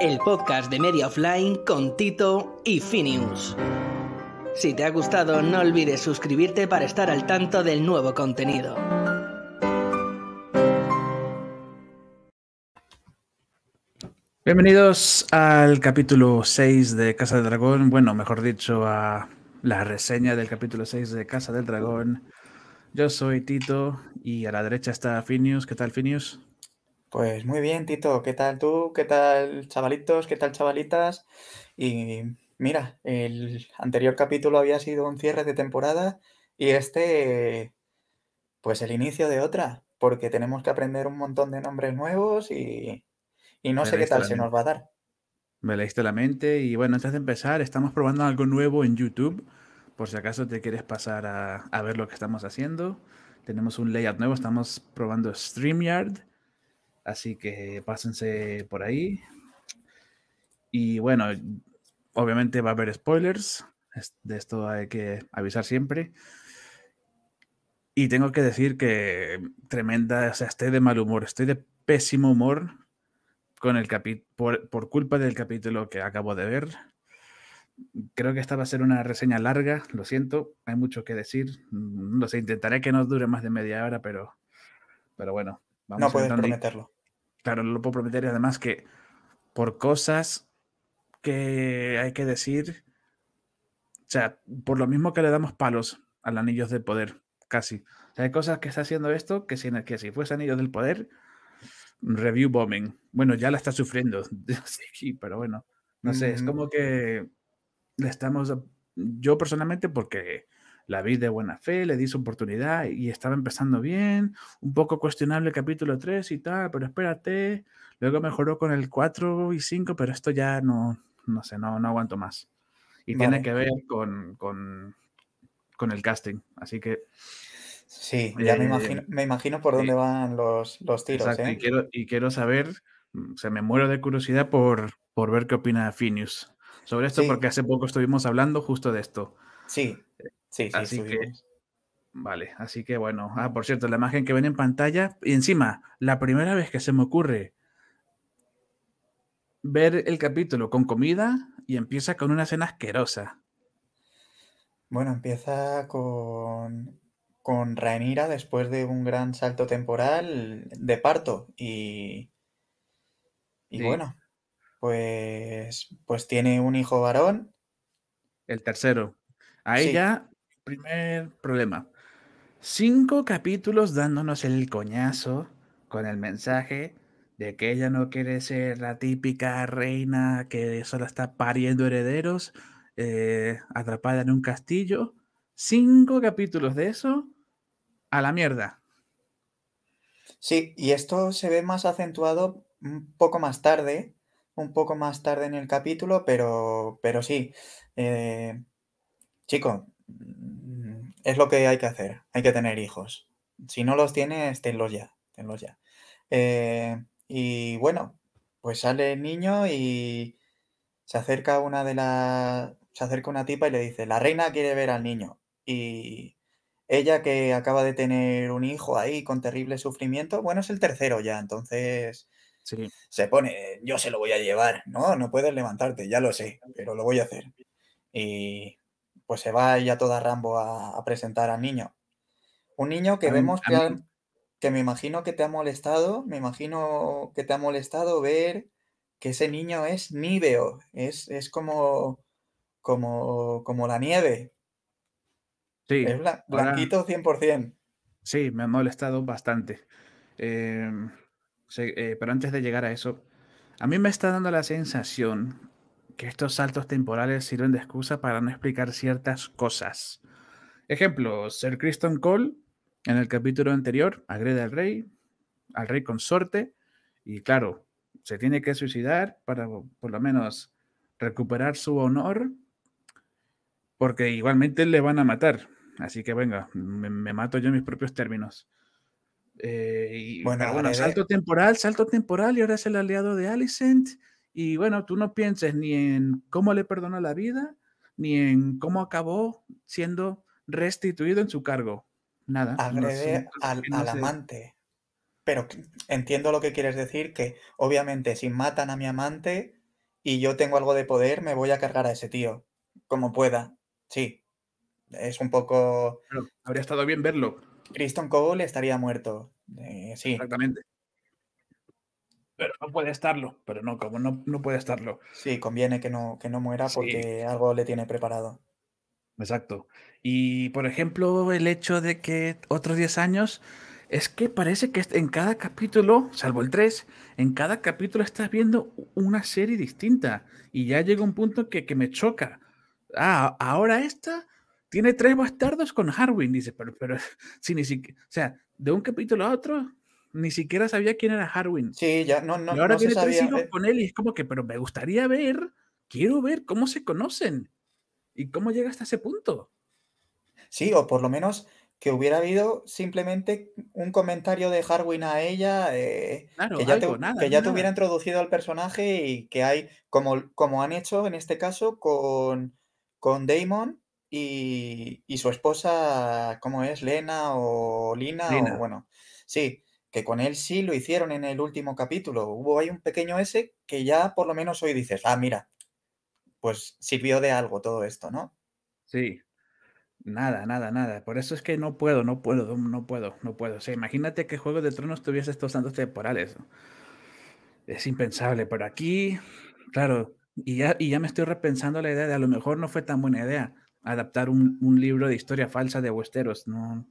el podcast de Media Offline con Tito y Finius. Si te ha gustado, no olvides suscribirte para estar al tanto del nuevo contenido. Bienvenidos al capítulo 6 de Casa del Dragón, bueno, mejor dicho, a la reseña del capítulo 6 de Casa del Dragón. Yo soy Tito y a la derecha está Finius. ¿Qué tal, Finius? Pues muy bien, Tito. ¿Qué tal tú? ¿Qué tal, chavalitos? ¿Qué tal, chavalitas? Y mira, el anterior capítulo había sido un cierre de temporada y este, pues el inicio de otra, porque tenemos que aprender un montón de nombres nuevos y, y no sé qué tal se nos va a dar. Me leíste la mente y bueno, antes de empezar, estamos probando algo nuevo en YouTube, por si acaso te quieres pasar a, a ver lo que estamos haciendo. Tenemos un layout nuevo, estamos probando StreamYard Así que pásense por ahí. Y bueno, obviamente va a haber spoilers. De esto hay que avisar siempre. Y tengo que decir que tremenda, o sea, estoy de mal humor, estoy de pésimo humor con el por, culpa del capítulo que acabo de ver. Creo que esta va a ser una reseña larga, lo siento, hay mucho que decir. No sé, intentaré que no dure más de media hora, pero, pero bueno. Vamos no puedes prometerlo. Claro, lo puedo prometer y además que por cosas que hay que decir, o sea, por lo mismo que le damos palos al anillo del poder, casi. O hay cosas que está haciendo esto que si, que si fuese anillo del poder, review bombing. Bueno, ya la está sufriendo, pero bueno, no sé, es como que le estamos, yo personalmente, porque la vi de buena fe, le di su oportunidad y estaba empezando bien, un poco cuestionable el capítulo 3 y tal, pero espérate, luego mejoró con el 4 y 5, pero esto ya no, no sé, no, no aguanto más. Y tiene que ver con, con, el casting, así que... Sí, ya me, imagino, eh, me imagino por dónde van los, los tiros. y, ¿eh? quiero, y quiero saber, o se me muero de curiosidad por, por ver qué opina Finius sobre esto, porque hace poco estuvimos hablando justo de esto. Sí, Sí, sí, así que, vale, así que bueno. Ah, por cierto, la imagen que ven en pantalla, y encima, la primera vez que se me ocurre ver el capítulo con comida y empieza con una escena asquerosa. Bueno, empieza con, con Rhaenyra después de un gran salto temporal de parto y, y bueno, pues, pues tiene un hijo varón. El tercero. A ella primer problema. Cinco capítulos dándonos el coñazo con el mensaje de que ella no quiere ser la típica reina que solo está pariendo herederos, eh, atrapada en un castillo. Cinco capítulos de eso a la mierda. Sí, y esto se ve más acentuado un poco más tarde, un poco más tarde en el capítulo, pero, pero sí. Eh, chico, es lo que hay que hacer. Hay que tener hijos. Si no los tienes, tenlos ya. Tenlos ya. Eh, y bueno, pues sale el niño y se acerca una de las. Se acerca una tipa y le dice: La reina quiere ver al niño. Y ella que acaba de tener un hijo ahí con terrible sufrimiento, bueno, es el tercero ya, entonces. Se pone, yo se lo voy a llevar. No, no puedes levantarte, ya lo sé, pero lo voy a hacer. Y pues se va ya toda Rambo a, presentar al niño. Un niño que vemos que, me imagino que te ha molestado, me imagino que te ha molestado ver que ese niño es níveo, es, es como, como, como la nieve. Sí. Es blanquito 100%. Sí, me ha molestado bastante. Em, eh, pero antes de llegar a eso, a mí me está dando la sensación que estos saltos temporales sirven de excusa para no explicar ciertas cosas. Ejemplo, Sir Criston Cole en el capítulo anterior agrede al rey, al rey consorte, y claro, se tiene que suicidar para por lo menos recuperar su honor, porque igualmente le van a matar. Así que venga, me, mato yo en mis propios términos. Eh, y, bueno salto temporal, salto temporal, y ahora es el aliado de Alicent. Y bueno, tú no pienses ni en cómo le perdonó la vida, ni en cómo acabó siendo restituido en su cargo. Nada. Agrede al, amante. Pero entiendo lo que quieres decir, que obviamente si matan a mi amante y yo tengo algo de poder, me voy a cargar a ese tío, como pueda. Sí. Es un poco... habría estado bien verlo. Kristen Cole estaría muerto. Eh, sí. Exactamente. Pero no puede estarlo, pero no, como no, no puede estarlo. Sí, conviene que no, que no muera porque algo le tiene preparado. Exacto. Y por ejemplo, el hecho de que otros 10 años, es que parece que en cada capítulo, salvo el 3, en cada capítulo estás viendo una serie distinta. Y ya llega un punto que, que me choca. Ah, ahora esta tiene tres bastardos con Harwin, dice, pero, pero ni siquiera, o sea, de un capítulo a otro ni siquiera sabía quién era Harwin. Sí, ya no, no. Y ahora tiene tres hijos eh. con él y es como que, pero me gustaría ver, quiero ver cómo se conocen y cómo llega hasta ese punto. Sí, o por lo menos que hubiera habido simplemente un comentario de Harwin a ella, eh, que ya, te, hubiera introducido al personaje y que hay, como, como han hecho en este caso con, Damon y, su esposa, ¿cómo es? Lena o Lina, bueno, sí, con él sí lo hicieron en el último capítulo. Hubo ahí un pequeño ese que ya por lo menos hoy dices, ah, mira, pues sirvió de algo todo esto, ¿no? Sí. Nada, nada, nada. Por eso es que no puedo, no puedo, no puedo, no puedo. O imagínate que Juego de Tronos tuviese estos santos temporales. Es impensable, pero aquí, claro, y ya, me estoy repensando la idea de a lo mejor no fue tan buena idea adaptar un, libro de historia falsa de Westeros. No,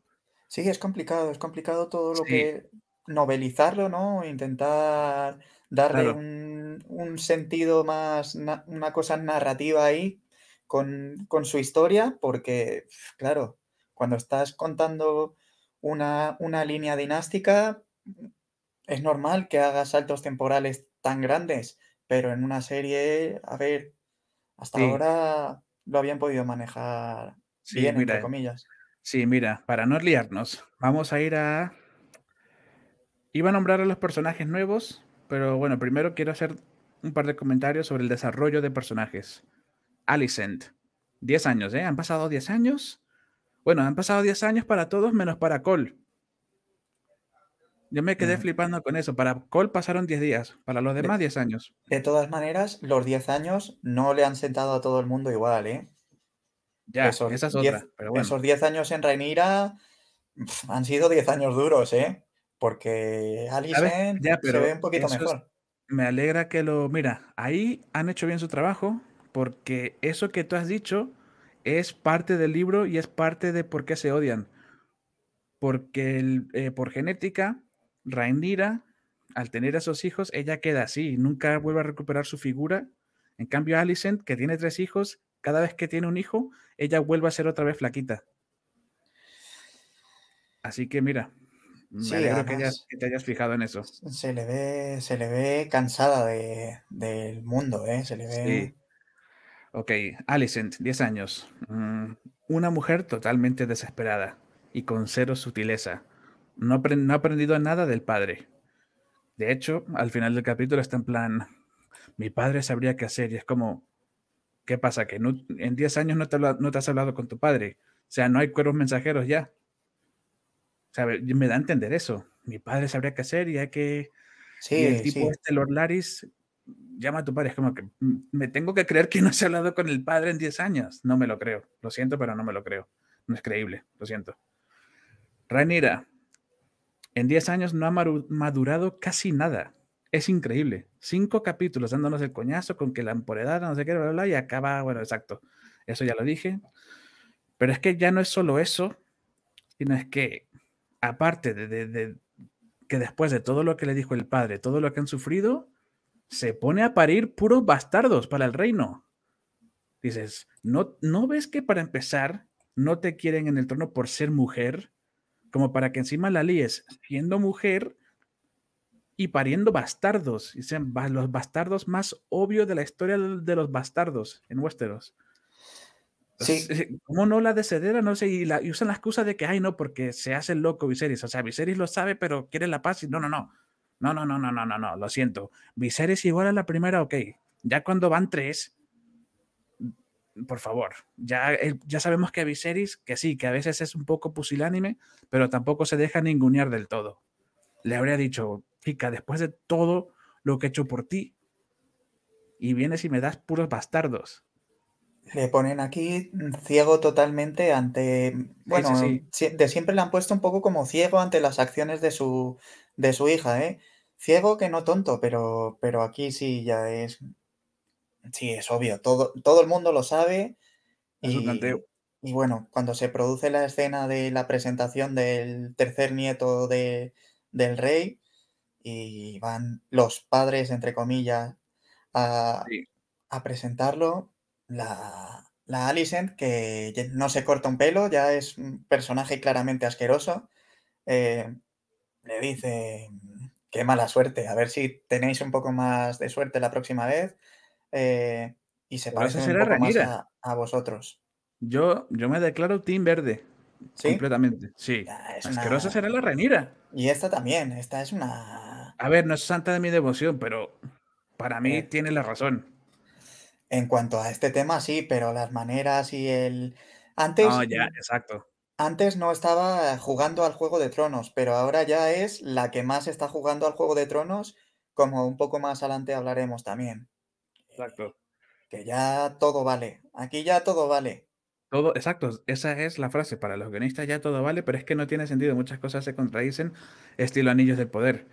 Sí, es complicado, es complicado todo lo que novelizarlo, ¿no? Intentar darle un, sentido más, una cosa narrativa ahí con, su historia, porque, claro, cuando estás contando una, una línea dinástica, es normal que hagas saltos temporales tan grandes, pero en una serie, a ver, hasta ahora lo habían podido manejar bien, entre comillas. Sí, mira, para no liarnos, vamos a ir a Iba a nombrar a los personajes nuevos, pero bueno, primero quiero hacer un par de comentarios sobre el desarrollo de personajes. Alicent, 10 años, ¿eh? Han pasado 10 años. Bueno, han pasado 10 años para todos menos para Cole. Yo me quedé mm. flipando con eso. Para Cole pasaron 10 días, para los demás 10 años. De todas maneras, los 10 años no le han sentado a todo el mundo igual, ¿eh? Ya, esa es otra, Esos 10 años en Reinira han sido 10 años duros, ¿eh? porque Alice se ve un poquito mejor. me alegra que lo. Mira, ahí han hecho bien su trabajo, porque eso que tú has dicho es parte del libro y es parte de por qué se odian. Porque eh, por genética, Rainira, al tener a sus hijos, ella queda así, nunca vuelve a recuperar su figura. En cambio, Alicent, que tiene tres hijos, cada vez que tiene un hijo, ella vuelve a ser otra vez flaquita. Así que mira, me mm, alegro que, te hayas fijado en eso. Se le ve, se le ve cansada de, del mundo, ¿eh? Se le ve. Sí. Ok, Alicent, 10 años. Mm, una mujer totalmente desesperada y con cero sutileza. No, ha aprendido nada del padre. De hecho, al final del capítulo está en plan, mi padre sabría qué hacer y es como, ¿qué pasa? Que en 10 años no te, no te has hablado con tu padre. O sea, no hay cueros mensajeros ya sabe, me da a entender eso. Mi padre sabría qué hacer y hay que... Sí, el tipo este, Lord Laris, llama a tu padre. Es como que me tengo que creer que no se ha hablado con el padre en 10 años. No me lo creo. Lo siento, pero no me lo creo. No es creíble. Lo siento. rainira en 10 años no ha madurado casi nada. Es increíble. Cinco capítulos dándonos el coñazo con que la emporedad, no sé qué, bla, bla, y acaba, bueno, exacto. Eso ya lo dije. Pero es que ya no es solo eso, sino es que aparte de, que después de todo lo que le dijo el padre, todo lo que han sufrido, se pone a parir puros bastardos para el reino. Dices, ¿no, ¿no ves que para empezar no te quieren en el trono por ser mujer? Como para que encima la líes siendo mujer y pariendo bastardos. Y los bastardos más obvios de la historia de los bastardos en Westeros. Sí. Eh, ¿Cómo no la desedera? No sé, y, la, usan la excusa de que, ay, no, porque se hace loco Viserys. O sea, Viserys lo sabe, pero quiere la paz y no, no, no. No, no, no, no, no, no, no, lo siento. Viserys igual a la primera, ok. Ya cuando van tres, mm, por favor, ya, eh, ya sabemos que Viserys, que sí, que a veces es un poco pusilánime, pero tampoco se deja ningunear del todo. Le habría dicho, chica, después de todo lo que he hecho por ti, y vienes y me das puros bastardos. Le ponen aquí mm, ciego totalmente ante. Bueno, de siempre le han puesto un poco como ciego ante las acciones de su, de su hija, ¿eh? Ciego que no tonto, pero, pero aquí sí ya es. Sí, es obvio. Todo, todo el mundo lo sabe. y, Y bueno, cuando se produce la escena de la presentación del tercer nieto de, del rey, y van los padres, entre comillas, a, a presentarlo, la, la Alicent, que no se corta un pelo, ya es un personaje claramente asqueroso, eh, le dice, qué mala suerte, a ver si tenéis un poco más de suerte la próxima vez eh, y se parece a, vosotros. Yo, yo me declaro Team Verde. Completamente, sí. Asquerosa será la Renira. Y esta también, esta es una... A ver, no es santa de mi devoción, pero para mí eh. tiene la razón. En cuanto a este tema, sí, pero las maneras y el. Antes. No, ya, exacto. Antes no estaba jugando al Juego de Tronos, pero ahora ya es la que más está jugando al Juego de Tronos, como un poco más adelante hablaremos también. Exacto. Que ya todo vale. Aquí ya todo vale. Todo, exacto, esa es la frase. Para los guionistas ya todo vale, pero es que no tiene sentido. Muchas cosas se contradicen, estilo Anillos del Poder.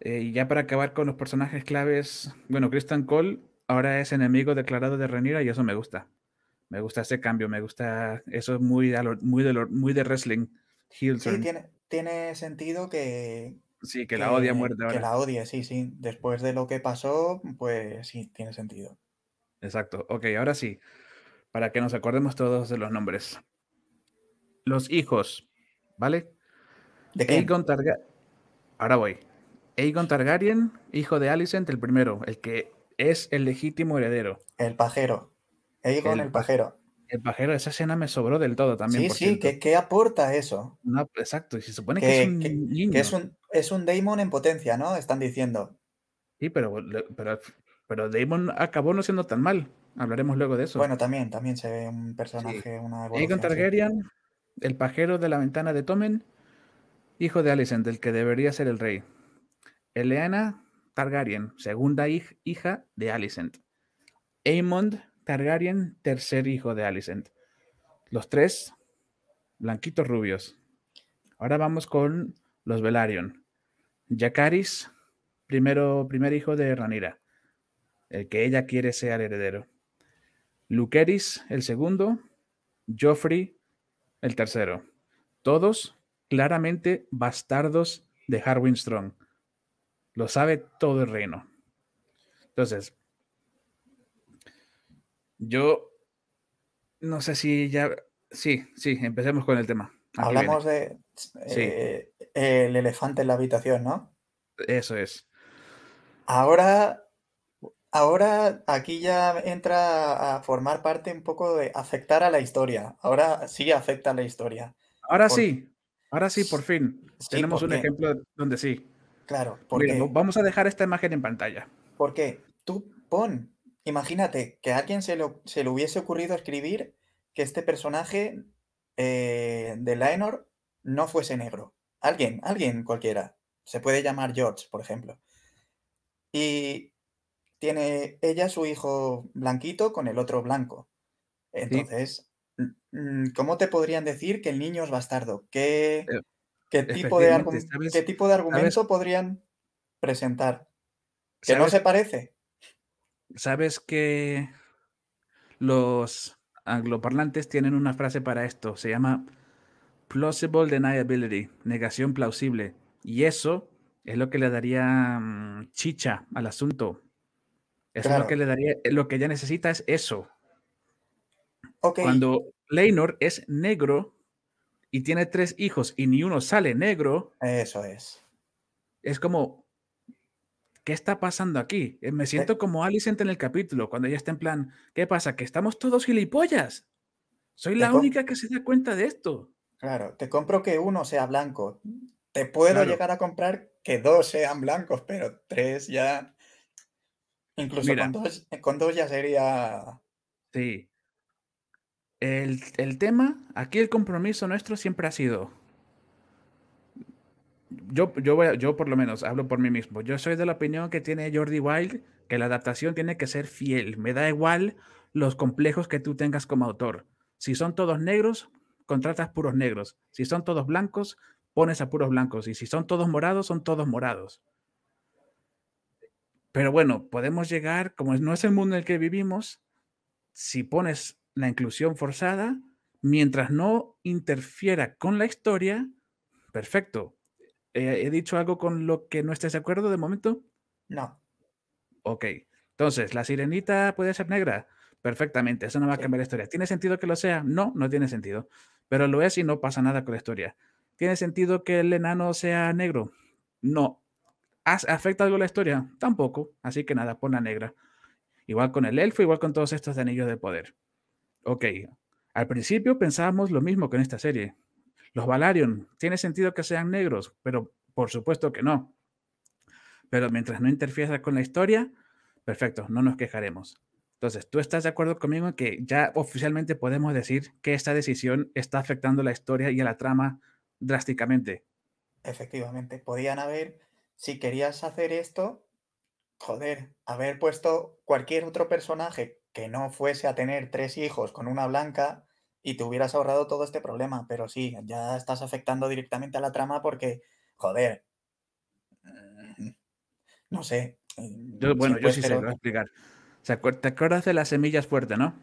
Eh, y ya para acabar con los personajes claves, bueno, Christian Cole ahora es enemigo declarado de Renira y eso me gusta. Me gusta ese cambio, me gusta. Eso es muy, muy, de, muy de wrestling. sí, tiene, tiene sentido que. Sí, que, la odia muerte ahora. Que la odie, sí, sí. Después de lo que pasó, pues sí, tiene sentido. Exacto. Ok, ahora sí. Para que nos acordemos todos de los nombres. Los hijos, ¿vale? ¿De qué? Ahora voy. Aegon Targaryen, hijo de Alicent, el primero, el que es el legítimo heredero. El pajero. Egon, el, pajero. El pajero, esa escena me sobró del todo también. Sí, sí, ¿Qué, aporta eso? exacto, y se supone que, es un es, un, Daemon en potencia, ¿no? Están diciendo. Sí, pero, pero, Daemon acabó no siendo tan mal. Hablaremos luego de eso. Bueno, también, también se ve un personaje, una Targaryen, el pajero de la ventana de Tomen, hijo de Alicent, el que debería ser el rey. Eleana, Targaryen, segunda hija de Alicent. Aemond Targaryen, tercer hijo de Alicent. Los tres blanquitos rubios. Ahora vamos con los Velaryon. Jacaris, primero, primer hijo de Ranira, el que ella quiere sea el heredero. Luqueris, el segundo. Joffrey, el tercero. Todos claramente bastardos de Harwin Strong. Lo sabe todo el reino. Entonces, yo no sé si ya. Sí, sí, empecemos con el tema. Hablamos del de eh, eh, el elefante en la habitación, ¿no? Eso es. Ahora, ahora aquí ya entra a formar parte un poco de afectar a la historia. Ahora sí afecta a la historia. Ahora sí, ahora sí, por fin. Tenemos un ejemplo donde sí. Claro, porque vamos a dejar esta imagen en pantalla. Porque tú pon, imagínate que a alguien se, le hubiese ocurrido escribir que este personaje eh, de Lenor no fuese negro. Alguien, alguien cualquiera. Se puede llamar George, por ejemplo. Y tiene ella su hijo blanquito con el otro blanco. Entonces, ¿cómo te podrían decir que el niño es bastardo? ¿Qué, eh, ¿Qué tipo de, tipo de argumento podrían presentar? Que no se parece. Sabes que los angloparlantes tienen una frase para esto, se llama plausible deniability, negación plausible. Y eso es lo que le daría mm, chicha al asunto. Eso es lo que le daría, lo que ella necesita es eso. Cuando Leinor es negro, y tiene tres hijos y ni uno sale negro. Eso es. Es como, ¿qué está pasando aquí? Eh, me siento eh. como Alicent en el capítulo, cuando ella está en plan, ¿qué pasa? Que estamos todos gilipollas. Soy la única que se da cuenta de esto. Claro, te compro que uno sea blanco. Te puedo llegar a comprar que dos sean blancos, pero tres ya. Incluso con dos ya sería. Sí, el, tema, aquí el compromiso nuestro siempre ha sido, yo, yo, yo por lo menos hablo por mí mismo, yo soy de la opinión que tiene Jordi Wild, que la adaptación tiene que ser fiel, me da igual los complejos que tú tengas como autor. Si son todos negros, contratas puros negros. Si son todos blancos, pones a puros blancos. Y si son todos morados, son todos morados. Pero bueno, podemos llegar, como no es el mundo en el que vivimos, si pones la inclusión forzada, mientras no interfiera con la historia, perfecto. Eh, ¿He dicho algo con lo que no estés de acuerdo de momento? No. Ok. Entonces, la sirenita puede ser negra. Perfectamente, eso no va a cambiar la historia. ¿Tiene sentido que lo sea? No, no tiene sentido. Pero lo es y no pasa nada con la historia. ¿Tiene sentido que el enano sea negro? No. ¿Afecta algo la historia? Tampoco. Así que nada, ponla negra. Igual con el elfo, igual con todos estos anillos de poder ok, al principio pensábamos lo mismo con esta serie. Los Valarion, tiene sentido que sean negros, pero por supuesto que no. Pero mientras no interfiera con la historia, perfecto, no nos quejaremos. Entonces, ¿tú estás de acuerdo conmigo en que ya oficialmente podemos decir que esta decisión está afectando la historia y a la trama drásticamente? Efectivamente, podían haber, si querías hacer esto, joder, haber puesto cualquier otro personaje que no fuese a tener tres hijos con una blanca y te hubieras ahorrado todo este problema, pero sí, ya estás afectando directamente a la trama porque, joder, mm, no sé. Mm, bueno, yo sí se lo voy a explicar. ¿Te acuerdas de las semillas fuertes, no?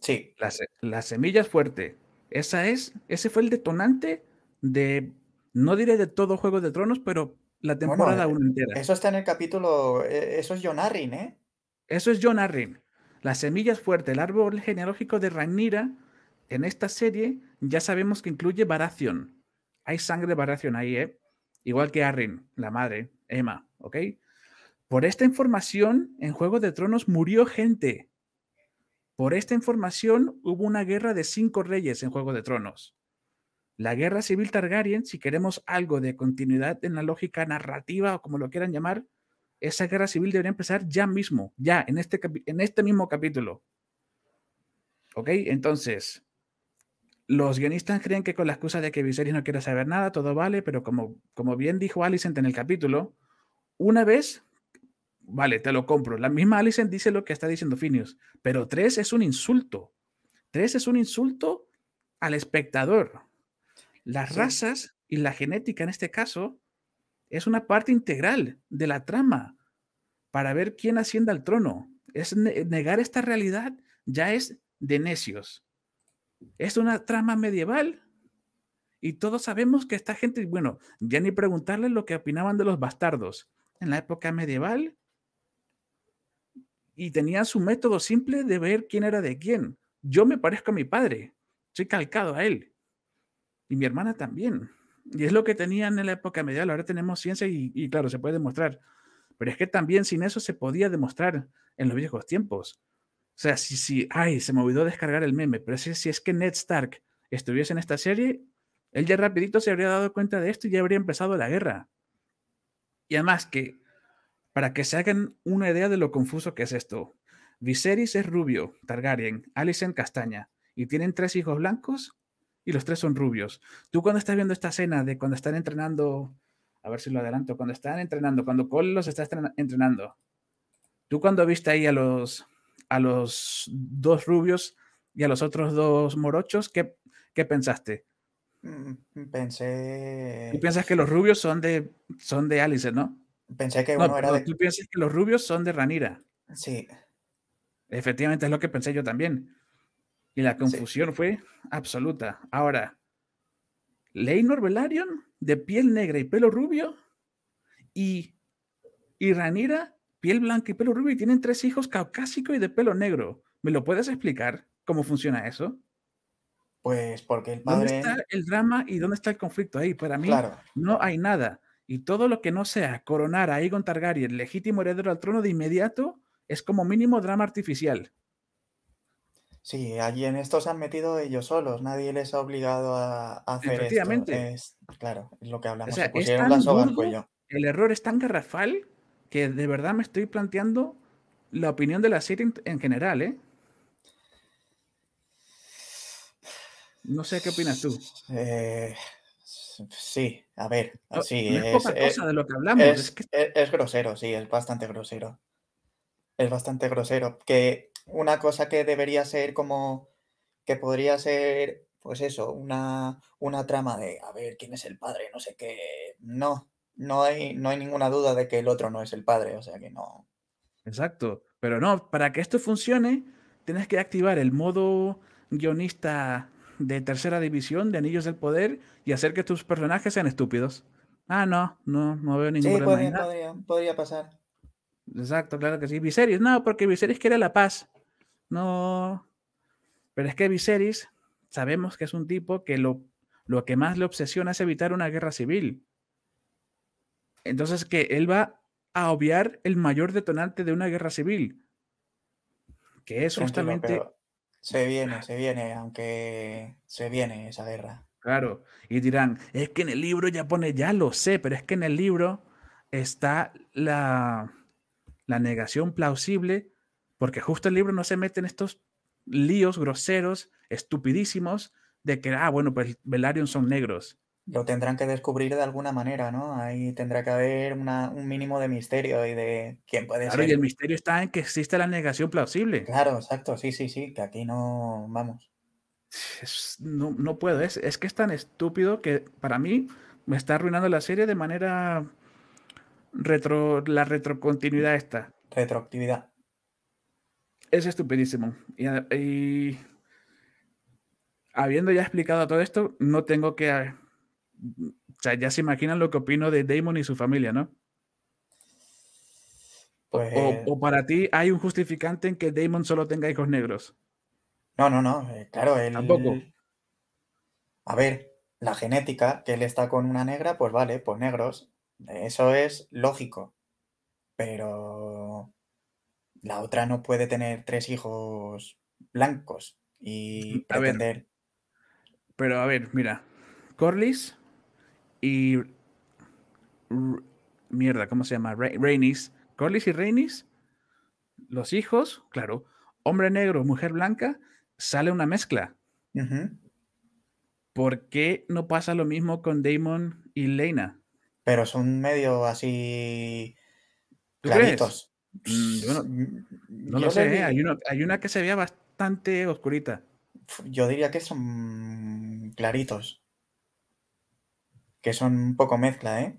sí. Las, semillas fuertes Esa es, ese fue el detonante de, no diré de todo Juego de Tronos, pero la temporada entera. Eso está en el capítulo, e-, eso es John ¿eh? Eso es John Arryn. Las semillas fuerte el árbol genealógico de Rhaenyra, en esta serie ya sabemos que incluye Baratheon. Hay sangre de Baratheon ahí, ¿eh? Igual que Arryn, la madre, Emma, ¿ok? Por esta información, en Juego de Tronos murió gente. Por esta información hubo una guerra de cinco reyes en Juego de Tronos. La guerra civil Targaryen, si queremos algo de continuidad en la lógica narrativa o como lo quieran llamar, esa guerra civil debería empezar ya mismo, ya, en este, en este mismo capítulo. ¿Ok? Entonces, los guionistas creen que con la excusa de que Viserys no quiere saber nada, todo vale, pero como, como bien dijo Alicent en el capítulo, una vez, vale, te lo compro. La misma Alicent dice lo que está diciendo Phineas, pero tres es un insulto. Tres es un insulto al espectador. Las razas y la genética en este caso es una parte integral de la trama para ver quién asciende al trono. Es negar esta realidad ya es de necios. Es una trama medieval y todos sabemos que esta gente, bueno, ya ni preguntarles lo que opinaban de los bastardos en la época medieval y tenían su método simple de ver quién era de quién. Yo me parezco a mi padre, soy calcado a él y mi hermana también. Y es lo que tenían en la época medieval. Ahora tenemos ciencia y, claro, se puede demostrar. Pero es que también sin eso se podía demostrar en los viejos tiempos. O sea, si, si, ay, se me olvidó descargar el meme, pero si, si es que Ned Stark estuviese en esta serie, él ya rapidito se habría dado cuenta de esto y ya habría empezado la guerra. Y además que, para que se hagan una idea de lo confuso que es esto, Viserys es rubio, Targaryen, Alicent castaña, y tienen tres hijos blancos y los tres son rubios. Tú cuando estás viendo esta escena de cuando están entrenando, a ver si lo adelanto, cuando están entrenando, cuando Cole los está entrenando, tú cuando viste ahí a los, a los dos rubios y a los otros dos morochos, ¿qué, pensaste? Mm, pensé... Tú piensas que los rubios son de, son de Alice, ¿no? Pensé que uno era Tú piensas que los rubios son de Ranira. Sí. Efectivamente es lo que pensé yo también. Y la confusión fue absoluta. Ahora, Leinor Velaryon, de piel negra y pelo rubio, y, y Ranira, piel blanca y pelo rubio, y tienen tres hijos caucásico y de pelo negro. ¿Me lo puedes explicar cómo funciona eso? Pues porque el padre. ¿Dónde está el drama y dónde está el conflicto ahí? Para mí no hay nada. Y todo lo que no sea coronar a Aegon Targaryen, legítimo heredero al trono de inmediato, es como mínimo drama artificial. Sí, allí en esto se han metido ellos solos, nadie les ha obligado a, hacer esto. Es, claro, es lo que hablamos. O sea, es cuello. El error es tan garrafal que de verdad me estoy planteando la opinión de la City en, general, ¿eh? No sé qué opinas tú. Eh, sí, a ver, así es, es, eh, cosa de lo que hablamos. Es, e, es grosero, sí, es bastante grosero. Es bastante grosero. Que una cosa que debería ser como, que podría ser, pues eso, una, una trama de, a ver, ¿quién es el padre? No sé qué. No, no hay, no hay ninguna duda de que el otro no es el padre, o sea que no. Exacto, pero no, para que esto funcione, tienes que activar el modo guionista de tercera división de Anillos del Poder y hacer que tus personajes sean estúpidos. Ah, no, no, no veo ningún sí, problema. Pues, podría, podría, pasar. Exacto, claro que sí. Viserys, no, porque Viserys quiere la paz no. Pero es que Viserys sabemos que es un tipo que lo, lo que más le obsesiona es evitar una guerra civil. Entonces, que él va a obviar el mayor detonante de una guerra civil, que es justamente... se viene, se viene, aunque se viene esa guerra. Claro, y dirán, es que en el libro ya pone, ya lo sé, pero es que en el libro está la negación plausible porque justo el libro no se mete en estos líos groseros, estupidísimos, de que, ah, bueno, pues Velaryon son negros. Lo tendrán que descubrir de alguna manera, ¿no? Ahí tendrá que haber un mínimo de misterio y de quién puede ser. Claro, y el misterio está en que existe la negación plausible. Claro, exacto, sí, sí, sí, que aquí no vamos. no, no, puedo, es, es que es tan estúpido que para mí me está arruinando la serie de manera retro, la retrocontinuidad esta. Retroactividad es estupidísimo. Y, habiendo ya explicado todo esto, no tengo que... O sea, ya se imaginan lo que opino de Damon y su familia, ¿no? Pues o, para ti hay un justificante en que Damon solo tenga hijos negros? No, no, no. Eh, claro, Tampoco. A ver, la genética, que él está con una negra, pues vale, pues negros. Eso es lógico. Pero la otra no puede tener tres hijos blancos y pretender. pero a ver, mira, Corlys y. mierda, ¿cómo se llama? Reynis. Rainis. y Rainis, los hijos, claro, hombre negro, mujer blanca, sale una mezcla. ¿Por qué no pasa lo mismo con Damon y Lena? Pero son medio así. claritos. Mm, no, lo sé, hay, una, que se veía bastante oscurita. Yo diría que son claritos. Que son un poco mezcla, ¿eh?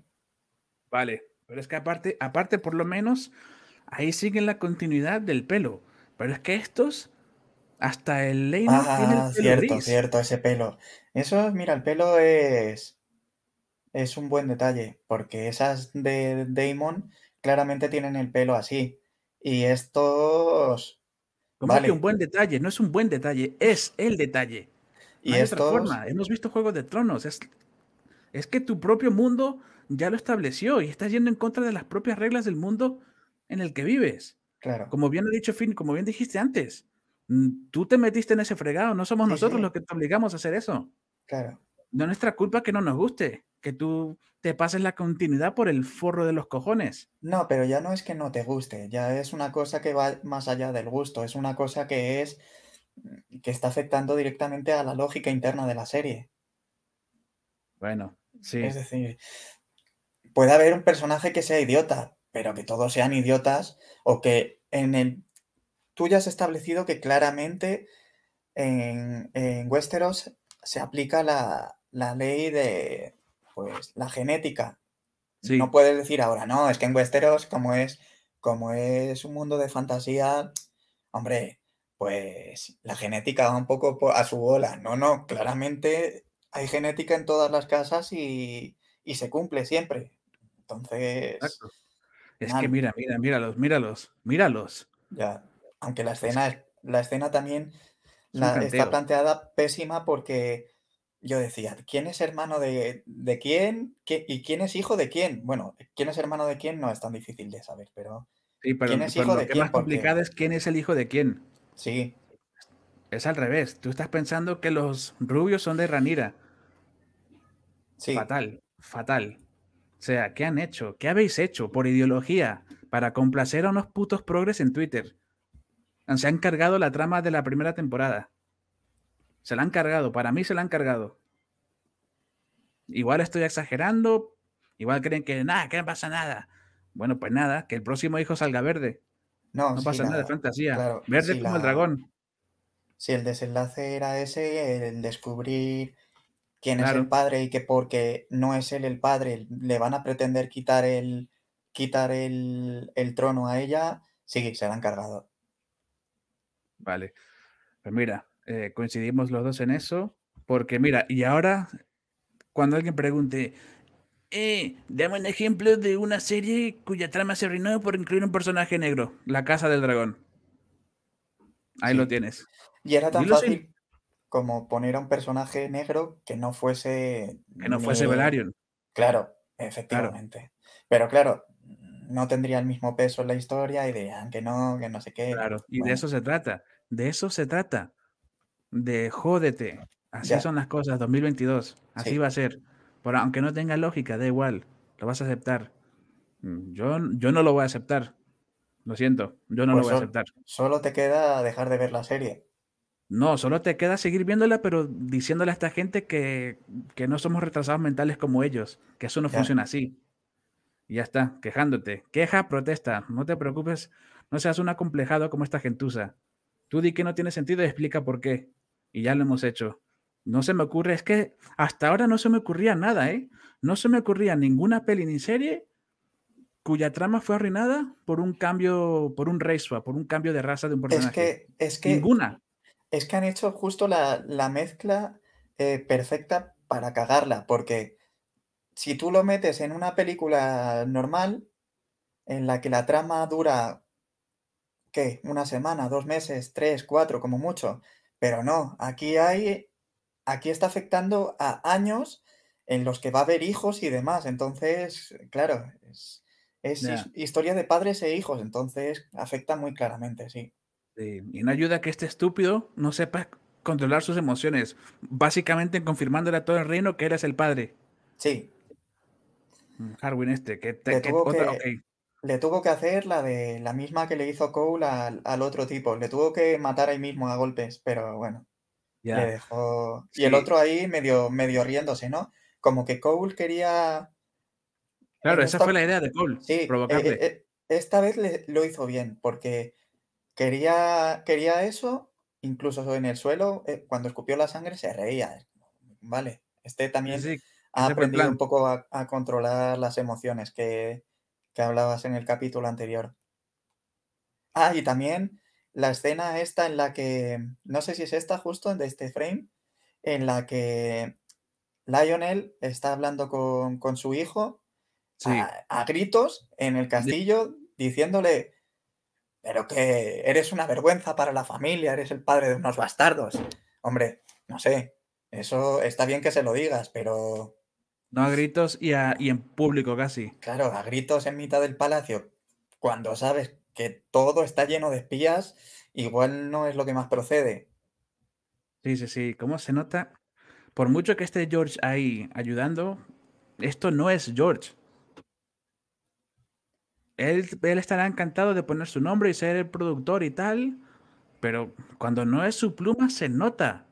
Vale, pero es que aparte, aparte por lo menos, ahí siguen la continuidad del pelo. Pero es que estos, hasta el Ley ah, cierto, cierto, ese pelo. Eso, mira, el pelo es es un buen detalle, porque esas de Damon claramente tienen el pelo así. Y estos... Como que un buen detalle, no es un buen detalle, es el detalle. y es forma. Hemos visto Juegos de Tronos. Es, es que tu propio mundo ya lo estableció y estás yendo en contra de las propias reglas del mundo en el que vives. Claro. Como bien lo dicho, Finn, como bien dijiste antes, mm, tú te metiste en ese fregado, no somos nosotros los que te obligamos a hacer eso. Claro. No es nuestra culpa que no nos guste que tú te pases la continuidad por el forro de los cojones. No, pero ya no es que no te guste, ya es una cosa que va más allá del gusto, es una cosa que es mm, que está afectando directamente a la lógica interna de la serie. Bueno, sí. Es decir, puede haber un personaje que sea idiota, pero que todos sean idiotas o que en el... Tú ya has establecido que claramente en, en Westeros se aplica la ley de, pues la genética. No puedes decir ahora, no, es que en Westeros, como es, como es un mundo de fantasía, hombre, pues la genética va un poco a su bola. No, no, claramente hay genética en todas las casas y, se cumple siempre. Entonces. Exacto. Es que mira, mira, míralos, míralos, míralos. Ya, aunque la escena, la escena también la, está planteada pésima porque yo decía, ¿quién es hermano de, quién? ¿Y quién es hijo de quién? Bueno, ¿quién es hermano de quién? No es tan difícil de saber, pero... Sí, pero, lo que más complicado es quién es el hijo de quién. Sí. Es al revés. Tú estás pensando que los rubios son de Ranira. Sí. Fatal, fatal. O sea, ¿qué han hecho? ¿Qué habéis hecho por ideología para complacer a unos putos progres en Twitter? Se han cargado la trama de la primera temporada. Se la han cargado, para mí se la han cargado. Igual estoy exagerando, igual creen que nada, que no pasa nada. Bueno, pues nada, que el próximo hijo salga verde. No, no pasa nada, de fantasía. verde como el dragón. Si el desenlace era ese, el descubrir quién es el padre y que porque no es él el padre, le van a pretender quitar el, quitar el, el trono a ella, sí, se la han cargado. Vale. Pues mira, eh, coincidimos los dos en eso, porque mira, y ahora cuando alguien pregunte, eh, dame un ejemplo de una serie cuya trama se rinó por incluir un personaje negro, La Casa del Dragón. Ahí lo tienes. Y era tan fácil como poner a un personaje negro que no fuese... Que no fuese Velaryon. Claro, efectivamente. Pero claro, no tendría el mismo peso en la historia y de que no, que no sé qué. Claro, y de eso se trata, de eso se trata de jódete. Así son las cosas, 2022. Así va a ser. pero aunque no tenga lógica, da igual. Lo vas a aceptar. Mm, yo, yo no lo voy a aceptar. Lo siento, yo no lo pues voy a aceptar. Solo te queda dejar de ver la serie. No, solo te queda seguir viéndola, pero diciéndole a esta gente que, que no somos retrasados mentales como ellos, que eso no funciona así. Y ya está, quejándote. Queja, protesta, no te preocupes, no seas un acomplejado como esta gentuza. Tú di que no tiene sentido y explica por qué y ya lo hemos hecho. No se me ocurre, es que hasta ahora no se me ocurría nada, ¿eh? No se me ocurría ninguna peli ni serie cuya trama fue arruinada por un cambio, por un race por un cambio de raza de un personaje. Es que, es que ninguna. Es que han hecho justo la, mezcla eh, perfecta para cagarla, porque si tú lo metes en una película normal, en la que la trama dura, ¿qué? Una semana, dos meses, tres, cuatro, como mucho, pero no, aquí hay. Aquí está afectando a años en los que va a haber hijos y demás. Entonces, claro, es, historia de padres e hijos. Entonces, afecta muy claramente, sí. Y no ayuda que este estúpido no sepa controlar sus emociones, básicamente confirmándole a todo el reino que eres el padre. Sí. Mm, Harwin este, que, te, le tuvo que hacer la de la misma que le hizo Cole al, otro tipo. Le tuvo que matar ahí mismo a golpes, pero bueno. Le dejó. Y el otro ahí medio, medio riéndose, ¿no? Como que Cole quería. Claro, esa fue la idea de Cole. Sí, e, provocarle. E, e, esta vez lo hizo bien, porque quería, quería eso, incluso en el suelo, eh, cuando escupió la sangre se reía. Vale, este también ha aprendido un poco a, controlar las emociones, que que hablabas en el capítulo anterior. Ah, y también la escena esta en la que, no sé si es esta justo, de este frame, en la que Lionel está hablando con, su hijo a, gritos en el castillo diciéndole, pero que eres una vergüenza para la familia, eres el padre de unos bastardos. Hombre, no sé, eso está bien que se lo digas, pero no a gritos y, en público casi. Claro, a gritos en mitad del palacio. Cuando sabes que todo está lleno de espías, igual no es lo que más procede. Sí, sí, sí. ¿Cómo se nota? Por mucho que esté George ahí ayudando, esto no es George. Él, él, estará encantado de poner su nombre y ser el productor y tal, pero cuando no es su pluma se nota.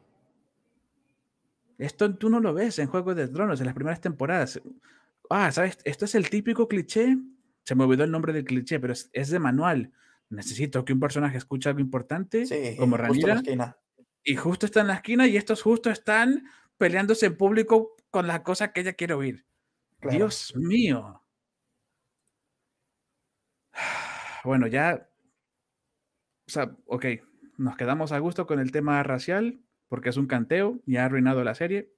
Esto tú no lo ves en Juego de Tronos, en las primeras temporadas. Ah, ¿sabes? Esto es el típico cliché. Se me olvidó el nombre del cliché, pero es, de manual. Necesito que un personaje escuche algo importante, como Ranira. Y justo está en la esquina y estos justo están peleándose en público con la cosa que ella quiere oír. Dios mío. Bueno, ya. O sea, ok, nos quedamos a gusto con el tema racial porque es un canteo y ha arruinado la serie.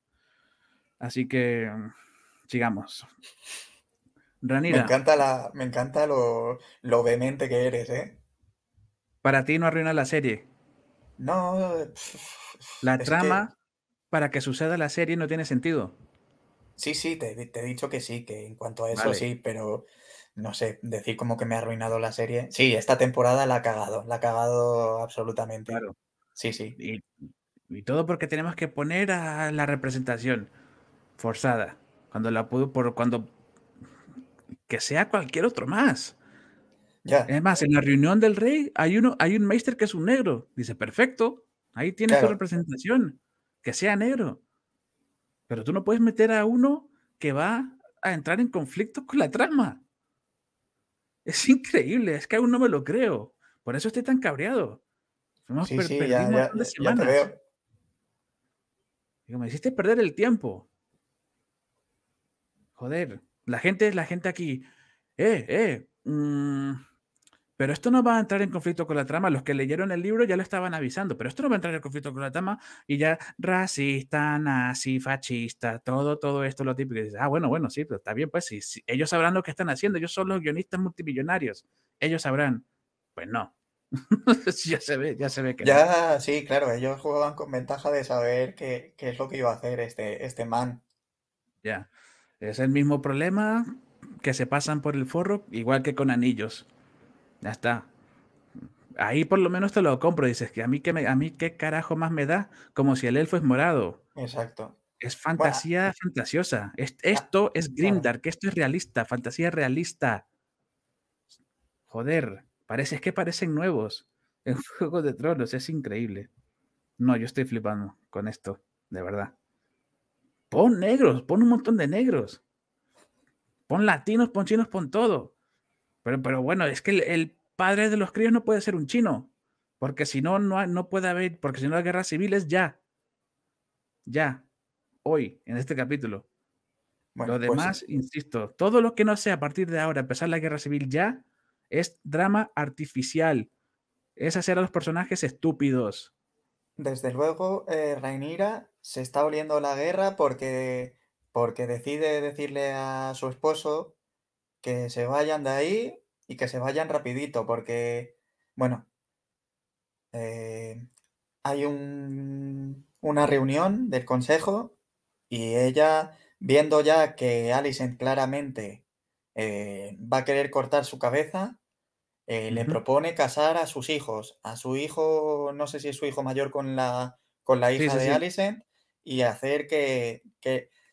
Así que mm, sigamos. Ranira. Me encanta, lo, vehemente que eres, ¿eh? Para ti no arruina la serie. No. Eh, la trama para que suceda la serie no tiene sentido. Sí, sí, te, he dicho que sí, que en cuanto a eso sí, pero no sé, decir como que me ha arruinado la serie. Sí, esta temporada la ha cagado, la ha cagado absolutamente. Claro. Sí, sí. Y todo porque tenemos que poner a la representación forzada. Cuando la pudo, por cuando que sea cualquier otro más. Ya. Es más, en la reunión del rey hay uno, hay un maester que es un negro. Dice, perfecto, ahí tiene su representación, que sea negro. Pero tú no puedes meter a uno que va a entrar en conflicto con la trama. Es increíble, es que aún no me lo creo. Por eso estoy tan cabreado. sí, sí, Digo, me hiciste perder el tiempo. Joder, la gente es la gente aquí. Eh, eh. Mm, pero esto no va a entrar en conflicto con la trama. Los que leyeron el libro ya lo estaban avisando, pero esto no va a entrar en conflicto con la trama. Y ya racista, nazi, fascista, todo, todo esto lo típico. ah, bueno, bueno, sí, está bien, pues Si ellos sabrán lo que están haciendo. Ellos son los guionistas multimillonarios. Ellos sabrán. Pues no. ya se ve, ya se ve que. Ya, sí, claro, ellos jugaban con ventaja de saber qué, es lo que iba a hacer este, este man. Ya. Es el mismo problema que se pasan por el forro, igual que con anillos. Ya está. Ahí por lo menos te lo compro. Dices que a mí, que a mí qué carajo más me da, como si el elfo es morado. Exacto. Es fantasía fantasiosa. Ah, esto es Grimdark, que esto es realista, fantasía realista. Joder. Parece, es que parecen nuevos en Juego de Tronos, es increíble. No, yo estoy flipando con esto, de verdad. Pon negros, pon un montón de negros. Pon latinos, pon chinos, pon todo. Pero, pero bueno, es que el, padre de los críos no puede ser un chino, porque si no, no, puede haber, porque si no la guerra civil es ya. Ya, hoy, en este capítulo. lo pues, demás, insisto, todo lo que no sea a partir de ahora empezar la guerra civil ya, es drama artificial. Es hacer a los personajes estúpidos. Desde luego, eh, Rainira se está oliendo la guerra porque, porque decide decirle a su esposo que se vayan de ahí y que se vayan rapidito porque, bueno, eh, hay un, una reunión del consejo y ella, viendo ya que Alison claramente eh, va a querer cortar su cabeza, eh, le propone casar a sus hijos, a su hijo, no sé si es su hijo mayor con la, con la hija de Alicent, y hacer que...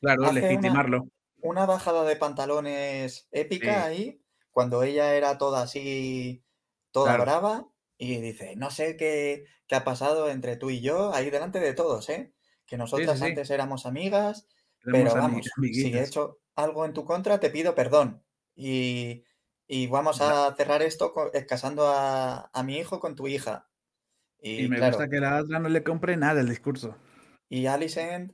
claro, legitimarlo. Una, bajada de pantalones épica ahí, cuando ella era toda así, toda brava, y dice, no sé qué, ha pasado entre tú y yo, ahí delante de todos, ¿eh? Que nosotras antes éramos amigas, pero vamos, si he hecho algo en tu contra, te pido perdón. Y, y vamos a cerrar esto eh, casando a, mi hijo con tu hija. Y, me gusta que la otra no le compre nada el discurso. Y Alicent,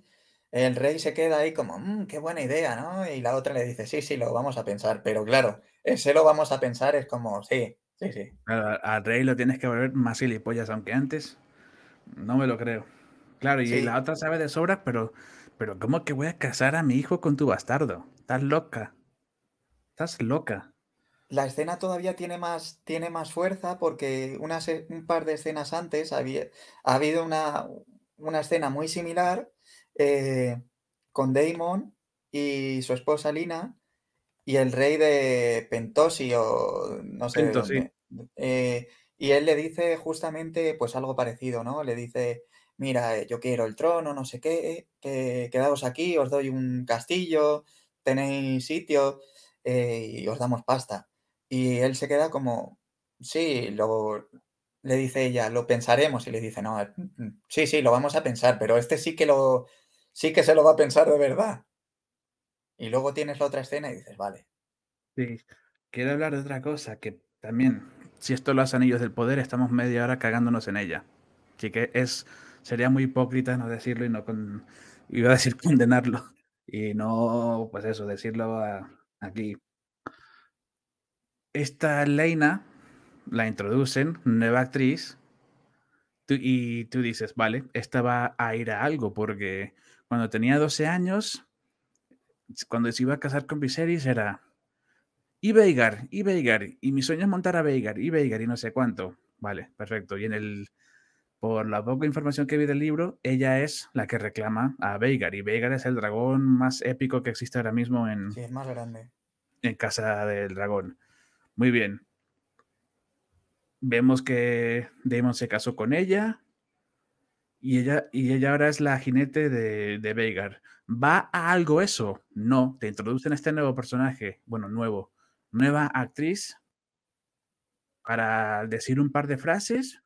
el rey se queda ahí como, mm, qué buena idea, ¿no? Y la otra le dice, sí, sí, lo vamos a pensar. Pero claro, ese lo vamos a pensar es como, sí, sí, sí. Claro, al rey lo tienes que volver más gilipollas, aunque antes no me lo creo. Claro, y la otra sabe de sobra, pero, pero ¿cómo que voy a casar a mi hijo con tu bastardo? Estás loca. Estás loca la escena todavía tiene más, tiene más fuerza porque un par de escenas antes había, ha habido una, escena muy similar eh, con Damon y su esposa Lina y el rey de Pentosio, no sé. Eh, y él le dice justamente pues algo parecido, ¿no? Le dice, mira, eh, yo quiero el trono, no sé qué, que, quedaos aquí, os doy un castillo, tenéis sitio y os damos pasta. Y él se queda como, sí, luego le dice ella, lo pensaremos. Y le dice, no, eh, mm, mm, sí, sí, lo vamos a pensar, pero este sí que lo, sí que se lo va a pensar de verdad. Y luego tienes la otra escena y dices, vale. Sí, quiero hablar de otra cosa que también, si esto lo hacen ellos del poder, estamos media hora cagándonos en ella. Así que es, sería muy hipócrita no decirlo y no con, iba a decir condenarlo. Y no, pues eso, decirlo aquí esta Leina la introducen, nueva actriz, y tú dices, vale, esta va a ir a algo, porque cuando tenía 12 años, cuando se iba a casar con Viserys era, y Veigar, y Veigar, y mi sueño es montar a Veigar, y Veigar, y no sé cuánto. Vale, perfecto. Y en el, por la poca información que vi del libro, ella es la que reclama a Veigar, y Veigar es el dragón más épico que existe ahora mismo en... más grande. En Casa del Dragón. Muy bien. Vemos que Damon se casó con ella. Y ella, y ella ahora es la jinete de, de Veigar. ¿Va a algo eso? No. Te introducen a este nuevo personaje. Bueno, nuevo. Nueva actriz. Para decir un par de frases.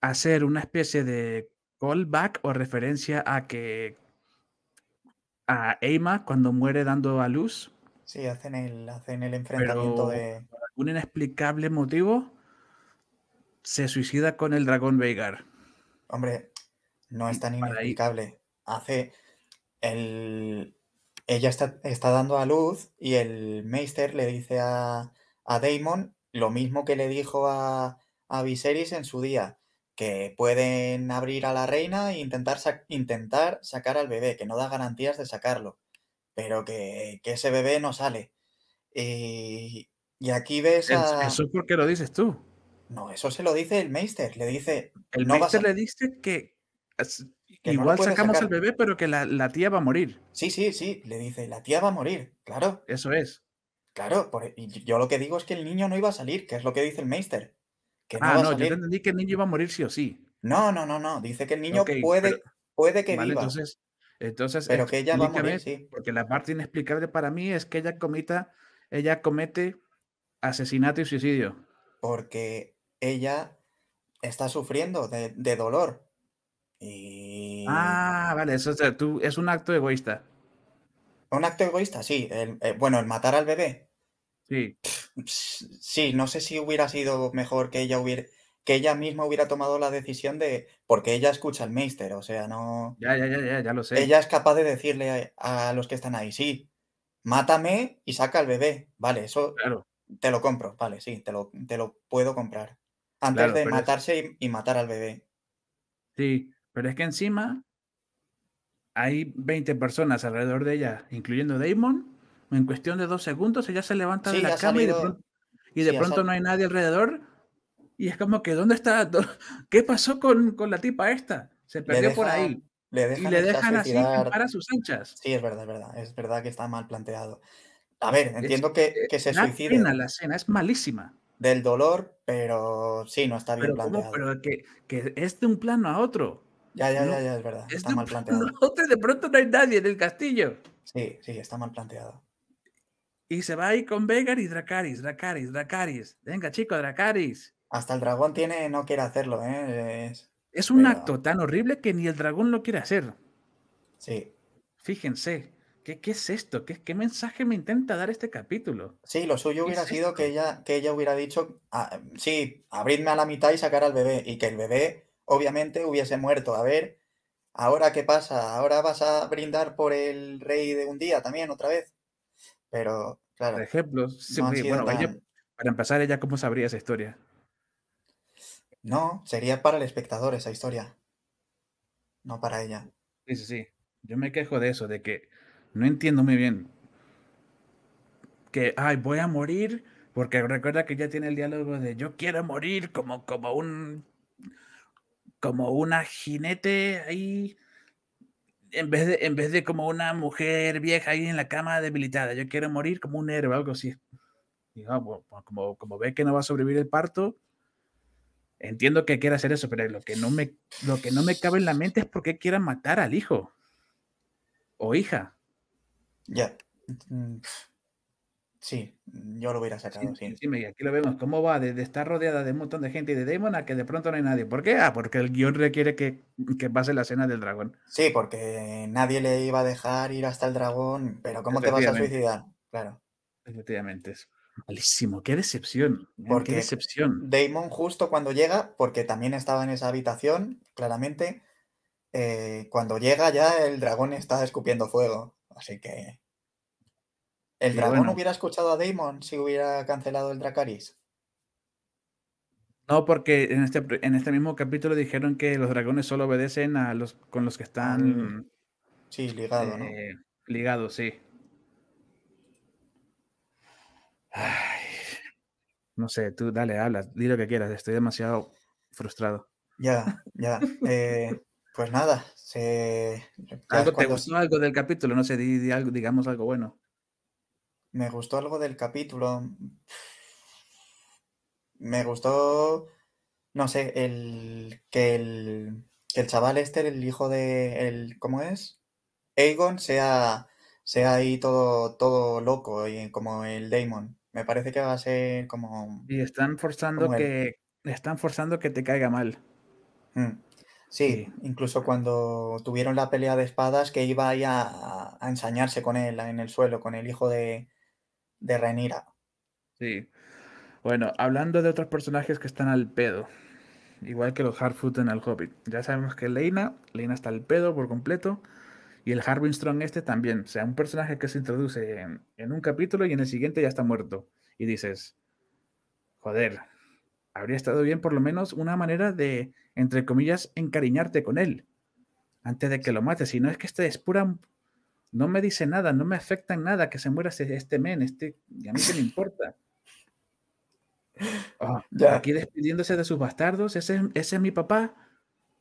Hacer una especie de callback o referencia a que a Emma cuando muere dando a luz Sí, hacen el, el enfrentamiento de. Por algún inexplicable motivo, se suicida con el dragón Veigar. Hombre, no es tan inexplicable. Hace. El... Ella está, dando a luz y el Meister le dice a, a Damon lo mismo que le dijo a, a Viserys en su día que pueden abrir a la reina e intentar, intentar, sacar al bebé, que no da garantías de sacarlo pero que, ese bebé no sale. Y, aquí ves a... Eso es porque lo dices tú. No, eso se lo dice el Meister. Le dice. El no Meister le dice que. Igual sacamos el bebé, pero que la, tía va a morir. Sí, sí, sí. Le dice, la tía va a morir, claro. Eso es. Claro, e, y yo lo que digo es que el niño no iba a salir, que es lo que dice el Meister. Que no ah, no, yo entendí que el niño iba a morir sí o sí. No, no, no, no. Dice que el niño puede, puede que viva. Entonces, entonces, pero que ella a porque la parte inexplicable para mí es que ella comita, ella comete asesinato y suicidio. Porque ella está sufriendo de, dolor. Y... Ah, vale, eso, tú, es un acto egoísta. Un acto egoísta, sí. Eh, bueno, el matar al bebé. Sí. Sí, no sé si hubiera sido mejor que ella hubiera, que ella misma hubiera tomado la decisión de. Porque ella escucha al Meister, o sea, no. Ya, ya, ya, ya, ya lo sé. Ella es capaz de decirle a, los que están ahí, sí, mátame y saca al bebé. Vale, eso te lo compro, vale, sí, te lo, te lo puedo comprar. Antes de matarse y, matar al bebé. Sí, pero es que encima hay 20 personas alrededor de ella, incluyendo Damon. En cuestión de dos segundos, ella se levanta de la cama y de pronto no hay nadie alrededor y es como que, ¿dónde está? ¿Qué pasó con, con la tipa esta? Se perdió por ahí. Le y le dejan así para sus anchas. Sí, es verdad, es verdad. Es verdad que está mal planteado. A ver, entiendo que, se suicida. la escena es malísima. Del dolor, pero sí, no está bien planteado. Pero que, que es de un plano a otro. Ya, ya, ya, ya, es verdad. está de mal planteado. de pronto no hay nadie en el castillo. Sí, sí, está mal planteado. Y se va ahí con Vegar y Dracaris, Dracaris, Dracaris. Venga, chico, Dracaris. Hasta el dragón tiene, no quiere hacerlo, ¿eh? Es, un acto tan horrible que ni el dragón lo quiere hacer. Sí. Fíjense, ¿qué, es esto? ¿Qué, ¿Qué, mensaje me intenta dar este capítulo? Sí, lo suyo hubiera sido que ella, que ella hubiera dicho, ah, sí, abridme a la mitad y sacar al bebé. Y que el bebé, obviamente, hubiese muerto. A ver, ¿ahora qué pasa? ¿Ahora vas a brindar por el rey de un día también otra vez? Pero, claro. Por ejemplo, para empezar, ella cómo sabría esa historia. No, sería para el espectador esa historia, no para ella. Sí, sí, sí. Yo me quejo de eso, de que no entiendo muy bien que, ay, voy a morir, porque recuerda que ya tiene el diálogo de yo quiero morir como, como un, como una jinete ahí, en vez, de, en vez de como una mujer vieja ahí en la cama debilitada, yo quiero morir como un héroe, algo así. Y, ah, como, como ve que no va a sobrevivir el parto, Entiendo que quiera hacer eso, pero lo que no me, lo que no me cabe en la mente es por qué quiera matar al hijo o hija. Ya. Mm, sí, mm, yo lo hubiera sacado. aquí lo vemos. ¿Cómo va? De, estar rodeada de un montón de gente y de Damon a que de pronto no hay nadie. ¿Por qué? Ah, porque el guión requiere que, pase la escena del dragón. Sí, porque nadie le iba a dejar ir hasta el dragón. Pero ¿cómo te vas a suicidar? Claro. Efectivamente. Eso. Malísimo, qué decepción. Porque qué decepción. Damon justo cuando llega, porque también estaba en esa habitación, claramente, eh, cuando llega ya el dragón está escupiendo fuego. Así que... ¿El dragón hubiera escuchado a Damon si hubiera cancelado el Dracaris? No, porque este en este, mismo capítulo dijeron que los dragones solo obedecen a los con los que están... Sí, ligado, ¿no? Eh, ligado, sí no sé, tú dale, habla, di lo que quieras, estoy demasiado frustrado. Ya, ya. Eh, pues nada, se... ¿Te gustó algo del capítulo? No sé, algo, digamos algo bueno. Me gustó algo del capítulo. Me gustó, no sé, el que el, que el chaval este, el hijo de, el, ¿cómo es? Aegon sea, sea ahí todo, todo loco, como el Daemon. Me parece que va a ser como. Y están forzando que. Están forzando que te caiga mal. Mm. Sí, incluso cuando tuvieron la pelea de espadas que iba a, ensañarse con él en el suelo, con el hijo de, de Renira. Sí. Bueno, hablando de otros personajes que están al pedo, igual que los Hardfoot en el Hobbit. Ya sabemos que Leina, Leina está al pedo por completo. Y el Harwin Strong este también, o sea, un personaje que se introduce en, un capítulo y en el siguiente ya está muerto. Y dices, joder, habría estado bien por lo menos una manera de, entre comillas, encariñarte con él antes de que lo mates. Si no es que este es pura... No me dice nada, no me afecta en nada que se muera este, este men, este... Y a mí qué me importa. Ah, aquí despidiéndose de sus bastardos, ese, ese es mi papá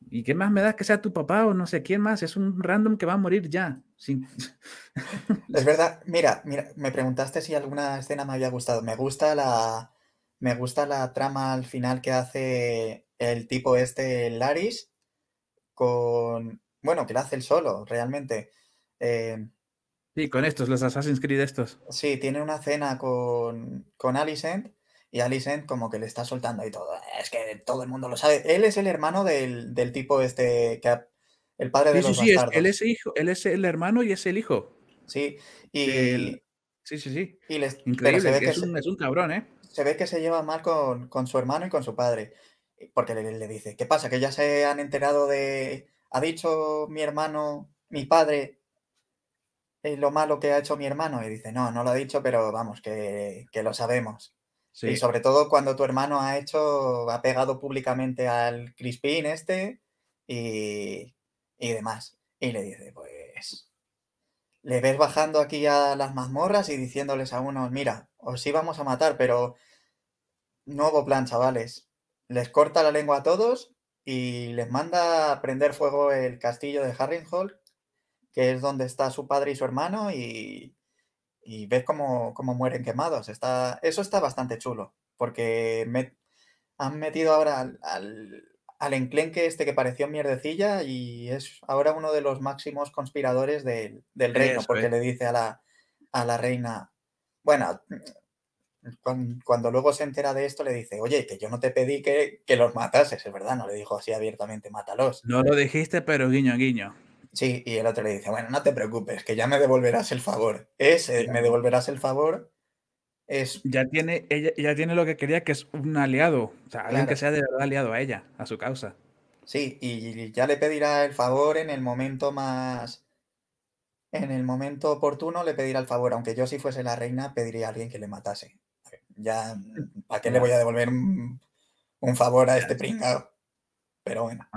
¿Y qué más me das que sea tu papá o no sé quién más? Es un random que va a morir ya. Es verdad, mira, mira, me preguntaste si alguna escena me había gustado. Me gusta la, me gusta la trama al final que hace el tipo este Laris con, bueno, que la hace él solo, realmente. Eh, sí, con estos, los Assassin's Creed estos. Sí, tiene una cena con, con Alicent y Alicent como que le está soltando y todo. Es que todo el mundo lo sabe. Él es el hermano del, del tipo este que el padre de los él es hijo, él es el hermano y es el hijo. Sí, y sí, sí, sí. Increíble, se ve que es, un, se, cabrón, ¿eh? Se ve que se lleva mal con, su hermano y con su padre. Porque le, le dice, ¿qué pasa? Que ya se han enterado de. Ha dicho mi hermano, mi padre, eh, lo malo que ha hecho mi hermano. Y dice, no, no lo ha dicho, pero vamos, que, que lo sabemos. Y sobre todo cuando tu hermano ha hecho, ha pegado públicamente al Crispin este y, y demás. Y le dice, pues, le ves bajando aquí a las mazmorras y diciéndoles a unos, mira, os íbamos a matar, pero nuevo plan, chavales. Les corta la lengua a todos y les manda a prender fuego el castillo de Harringhall, que es donde está su padre y su hermano, y, y ves cómo, mueren quemados. Está, eso está bastante chulo, porque han metido ahora al, enclenque este que pareció mierdecilla y es ahora uno de los máximos conspiradores del, reino, porque le dice a la, a la reina, bueno, cuando, luego se entera de esto le dice, oye, que yo no te pedí que, que los matases, es verdad, no le dijo así abiertamente, mátalos. No lo dijiste, pero guiño, guiño. Sí, y el otro le dice, bueno, no te preocupes, que ya me devolverás el favor. Ese, me devolverás el favor. Es... Ya, tiene, ella, ya tiene lo que quería, que es un aliado, o sea, alguien que sea de verdad aliado a ella, a su causa. Sí, y ya le pedirá el favor en el momento más. En el momento oportuno le pedirá el favor. Aunque yo, si fuese la reina, pediría a alguien que le matase. Ya, mm, ¿para qué le voy a devolver mm, un, favor a este pringado? Pero bueno.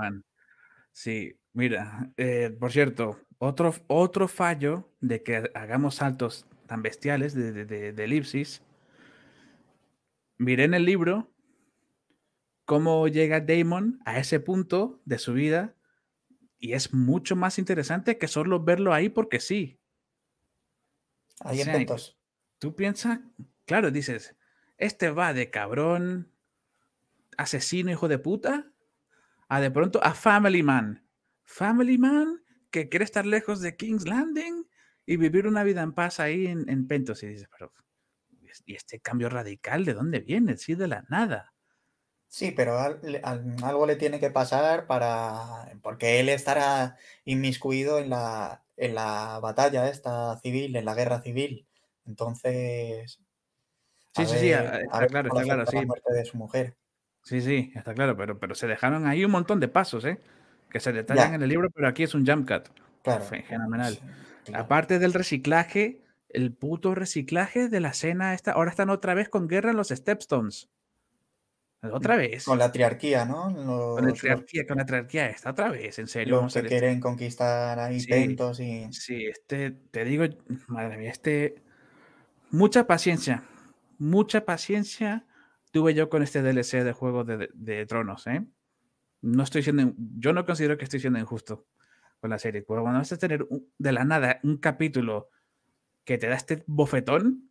Sí, Mira, eh, por cierto, otro, otro fallo de que hagamos saltos tan bestiales de, elipsis. Miré en el libro cómo llega Damon a ese punto de su vida y es mucho más interesante que solo verlo ahí porque sí. Ahí Tú piensas, claro, dices, este va de cabrón, asesino, hijo de puta, a de pronto a family man. Family Man, que quiere estar lejos de King's Landing y vivir una vida en paz ahí en, en Pentos. Y dices, pero, ¿y este cambio radical de dónde viene? Sí, de la nada. Sí, pero algo le tiene que pasar para. porque él estará inmiscuido en la, en la batalla esta civil, en la guerra civil. Entonces. Sí, sí, sí, está claro, está claro. Sí. de su mujer. Sí, sí, está claro, pero, pero se dejaron ahí un montón de pasos, ¿eh? que se detallan en el libro, pero aquí es un jump cut. Claro. Fenomenal. Aparte del reciclaje, el puto reciclaje de la escena esta. Ahora están otra vez con guerra en los Stepstones. Otra mm, vez. Con la triarquía, ¿no? con la triarquía, con la triarquía esta, otra vez, en serio. Los se quieren conquistar a intentos y. Sí, este, te digo, madre mía, este. Mucha paciencia. Mucha paciencia tuve yo con este DLC de juego de tronos, ¿eh? No estoy siendo, yo no considero que estoy siendo injusto con la serie. Cuando vas a tener de la nada un capítulo que te da este bofetón,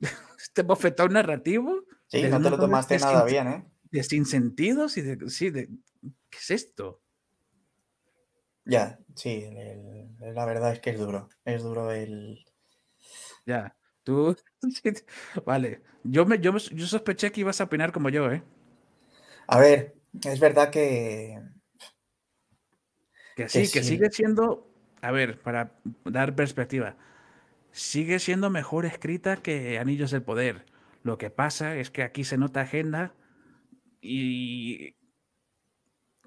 este bofetón narrativo. Sí, no te lo tomaste nada bien, ¿eh? De sin sentido sí, de, ¿qué es esto? Ya, sí, la verdad es que es duro. Es duro el. Ya, tú. vale, yo, me, yo, yo sospeché que ibas a opinar como yo, ¿eh? A ver, es verdad que. Que sí, que, sigue siendo. A ver, para dar perspectiva, sigue siendo mejor escrita que Anillos del Poder. Lo que pasa es que aquí se nota agenda y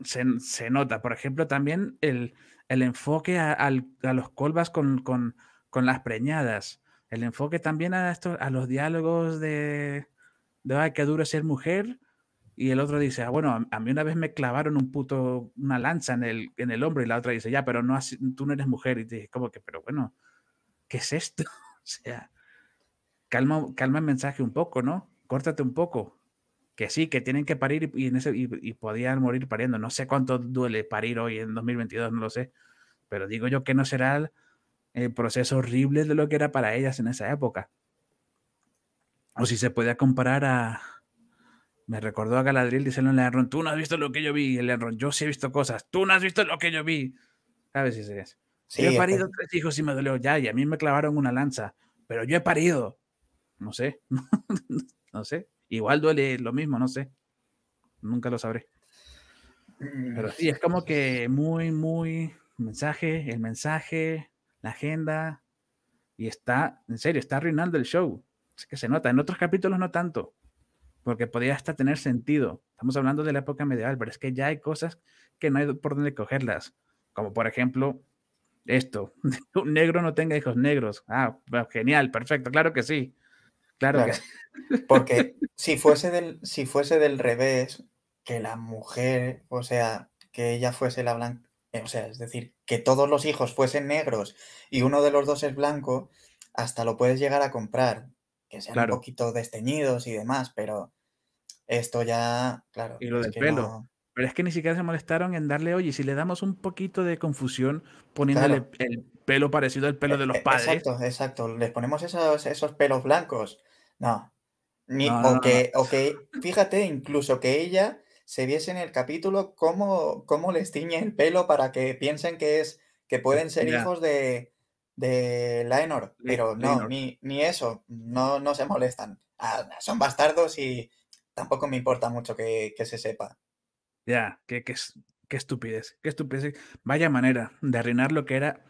se, nota, por ejemplo, también el, enfoque a, los colvas con, con, las preñadas, el enfoque también a, a los diálogos de, de ay, qué duro ser mujer, y el otro dice, ah, bueno, a mí una vez me clavaron un puto, una lanza en el, en el hombro y la otra dice, ya, pero no tú no eres mujer. Y te dice, como que, pero bueno, ¿qué es esto? o sea, calma, calma el mensaje un poco, ¿no? Córtate un poco. Que sí, que tienen que parir y, en ese, y, podían morir pariendo. No sé cuánto duele parir hoy en 2022, no lo sé. Pero digo yo que no será el, proceso horrible de lo que era para ellas en esa época. O si se puede comparar a, me recordó a Galadriel diciendo a tú no has visto lo que yo vi. el yo sí he visto cosas, tú no has visto lo que yo vi. ¿Sabes si sería yo he parido tres hijos y me dolió ya, y a mí me clavaron una lanza, pero yo he parido. No sé, no sé. Igual duele lo mismo, no sé. Nunca lo sabré. Pero sí, es como que muy, muy mensaje, el mensaje, la agenda, y está, en serio, está arruinando el show. Es que se nota, en otros capítulos no tanto, porque podría hasta tener sentido. Estamos hablando de la época medieval, pero es que ya hay cosas que no hay por dónde cogerlas, como por ejemplo esto, un negro no tenga hijos negros. Ah, genial, perfecto, claro que sí. Claro, Porque si fuese, del, si fuese del revés, que la mujer, o sea, que ella fuese la blanca, eh, o sea, es decir, que todos los hijos fuesen negros y uno de los dos es blanco, hasta lo puedes llegar a comprar, que sean un poquito desteñidos y demás, pero esto ya, claro. Y lo del pelo. Pero es que ni siquiera se molestaron en darle, oye, si le damos un poquito de confusión poniéndole el pelo parecido al pelo e de los e padres. Exacto, exacto. Les ponemos esos, esos pelos blancos. No. Ni, o, fíjate, incluso que ella se viese en el capítulo cómo, cómo les tiñe el pelo para que piensen que es que pueden ser hijos de, de la Enor. pero no, Ni, eso, no, no se molestan. Ah, son bastardos y tampoco me importa mucho que, se sepa. Ya, qué, qué, estupidez, qué estupidez. Vaya manera de arruinar lo que era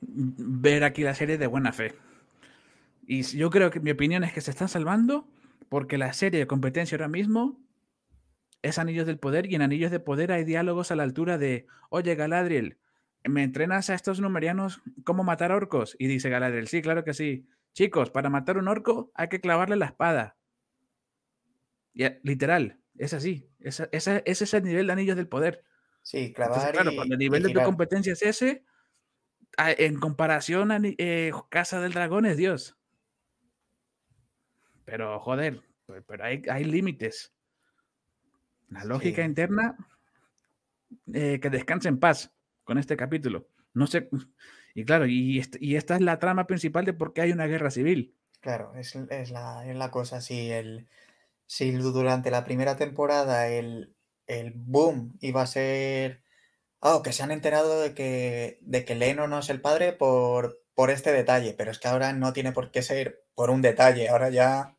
ver aquí la serie de buena fe. Y yo creo que mi opinión es que se están salvando porque la serie de competencia ahora mismo es Anillos del Poder y en Anillos de Poder hay diálogos a la altura de, oye Galadriel, ¿me entrenas a estos numerianos cómo matar orcos? Y dice Galadriel, sí, claro que sí. Chicos, para matar un orco hay que clavarle la espada. Eh, literal, es así. Ese es, el nivel de anillos del poder. Sí, claro, el nivel de tu competencia es ese, en comparación a eh, Casa del Dragón es Dios. Pero joder, pero hay, límites. La lógica interna, eh, que descanse en paz con este capítulo. No sé, y claro, y, esta es la trama principal de por qué hay una guerra civil. Claro, es, la, cosa, si, el, si durante la primera temporada el, boom iba a ser, oh, ah, que se han enterado de que, de que Leno no es el padre por, por este detalle, pero es que ahora no tiene por qué ser por un detalle, ahora ya...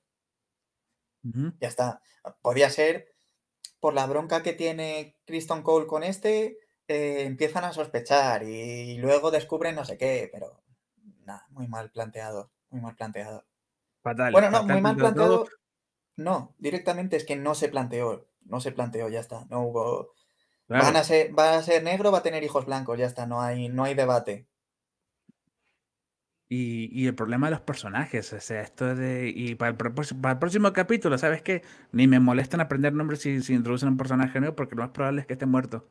Ya está. Podía ser por la bronca que tiene Kristen Cole con este, eh, empiezan a sospechar y, luego descubren no sé qué, pero nada, muy mal planteado, muy mal planteado. Bueno, no, muy mal planteado. No, directamente es que no se planteó, no se planteó, ya está, no hubo... Van a ser, va a ser negro, va a tener hijos blancos, ya está, no hay, no hay debate. Y, y, el problema de los personajes, o sea, esto de... Y para el, próximo capítulo, ¿sabes qué? Ni me molestan aprender nombres si, si introducen un personaje nuevo porque lo más probable es que esté muerto.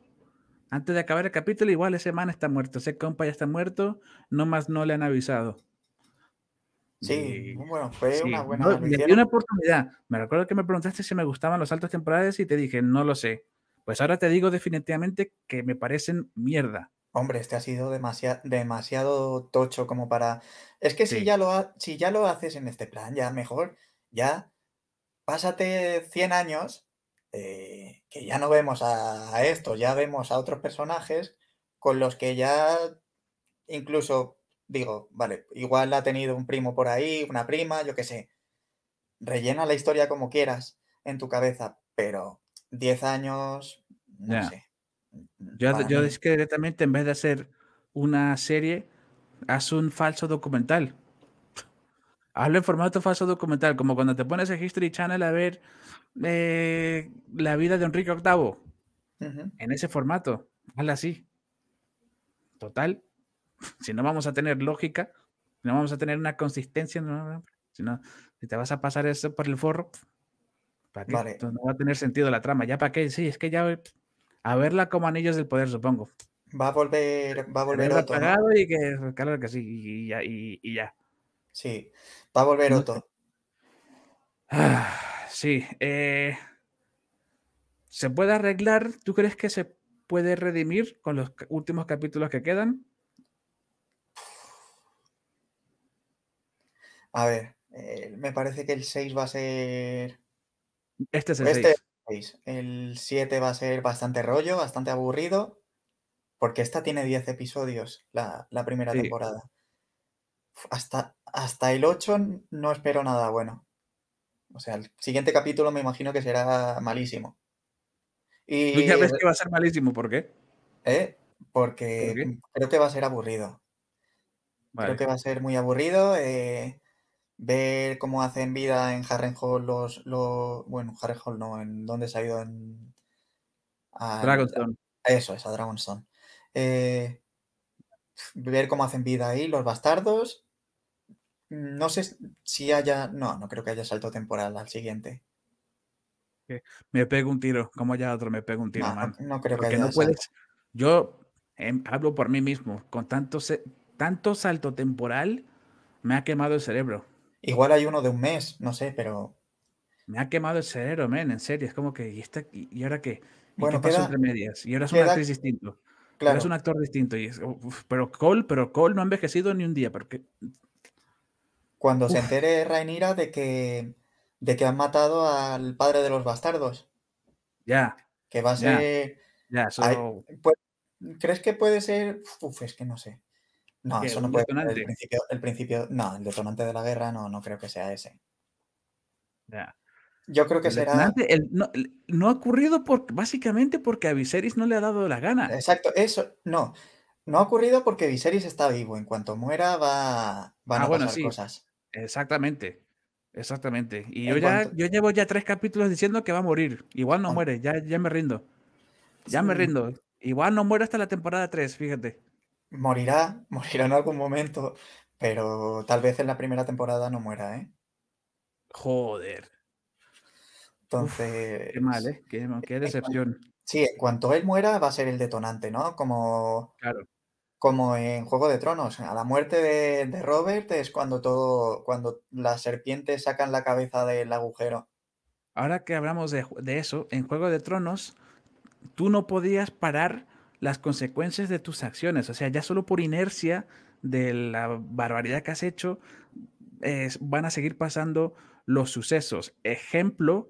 Antes de acabar el capítulo, igual ese man está muerto, ese compa ya está muerto, ...no más no le han avisado. Sí, bueno, fue una buena. una oportunidad. Me recuerdo que me preguntaste si me gustaban los altos temporales y te dije, no lo sé. Pues ahora te digo definitivamente que me parecen mierda. Hombre, este ha sido demasiado, demasiado tocho como para. Es que si, ya lo si ya lo haces en este plan, ya mejor, ya pásate 100 años eh, que ya no vemos a, esto, ya vemos a otros personajes con los que ya incluso digo, vale, igual ha tenido un primo por ahí, una prima, yo qué sé. Rellena la historia como quieras en tu cabeza, pero 10 años, no sé. Mm, yo, yo es que directamente en vez de hacer una serie, haz un falso documental. Hazlo en formato falso documental, como cuando te pones el History Channel a ver eh, la vida de Enrique VIII en ese formato. Hazla así. Total. Si no vamos a tener lógica, si no vamos a tener una consistencia, si, te vas a pasar eso por el forro, no va a tener sentido la trama. ¿Ya para qué? Sí, es que ya a verla como anillos del poder, supongo. Va a volver, va a volver Y claro que sí, y ya, y, Sí, va a volver otro Ah sí. Eh, ¿Se puede arreglar? ¿Tú crees que se puede redimir con los últimos capítulos que quedan? A ver, eh, me parece que el 6 va a ser. Este es el 6. Este el 7 va a ser bastante rollo, bastante aburrido. Porque esta tiene 10 episodios, la, primera temporada. Hasta, hasta el 8 no espero nada bueno. O sea, el siguiente capítulo me imagino que será malísimo. Y, ya ves que va a ser malísimo? ¿Por qué? ¿Eh? Porque creo que va a ser aburrido. Creo que va a ser muy aburrido. Eh, ver cómo hacen vida en Harrenhal los, los. Bueno, Harrenhal no, en dónde se ha ido en. A, Dragonstone. A, eso es, a Dragonstone. Eh, ver cómo hacen vida ahí los bastardos no sé si haya. No, no creo que haya salto temporal al siguiente. Me pego un tiro, como ya otro, me pego un tiro. No, man. no, creo que haya no puedes. Yo em, hablo por mí mismo. Con tanto, tanto salto temporal, me ha quemado el cerebro. Igual hay uno de un mes, no sé, pero. Me ha quemado el cerebro, men, en serio. Es como que, ¿y, y ahora qué? ¿Y bueno, pasó entre medias? Y ahora es actriz distinto. Claro. es un actor distinto. Y pero Cole, pero Cole no ha envejecido ni un día. Porque cuando se entere Rainira de que, de que han matado al padre de los bastardos. Ya. Que va a ser. Ya, ¿Crees que puede ser.? Uf, es que no sé. No, eso no puede ser. El principio, No, el detonante de la guerra no, no creo que sea ese. Ya. Yo creo que será. no, ha ocurrido por, básicamente porque a Viserys no le ha dado la gana. Exacto, eso. No. No ha ocurrido porque Viserys está vivo. En cuanto muera, va, van ah, a pasar cosas. Exactamente. Exactamente. Y yo ya, llevo ya tres capítulos diciendo que va a morir. Igual no ah. muere, ya, ya me rindo. Ya me rindo. Igual no muere hasta la temporada 3, fíjate. Morirá, morirá en algún momento, pero tal vez en la primera temporada no muera, ¿eh? Joder. Entonces. qué mal, ¿eh? Qué, decepción. sí, en cuanto él muera va a ser el detonante, ¿no? Como. Claro como en Juego de Tronos. A la muerte de, Robert es cuando todo, cuando las serpientes sacan la cabeza del agujero. Ahora que hablamos de, eso, en Juego de Tronos, tú no podías parar las consecuencias de tus acciones. O sea, ya solo por inercia de la barbaridad que has hecho, van a seguir pasando los sucesos. Ejemplo,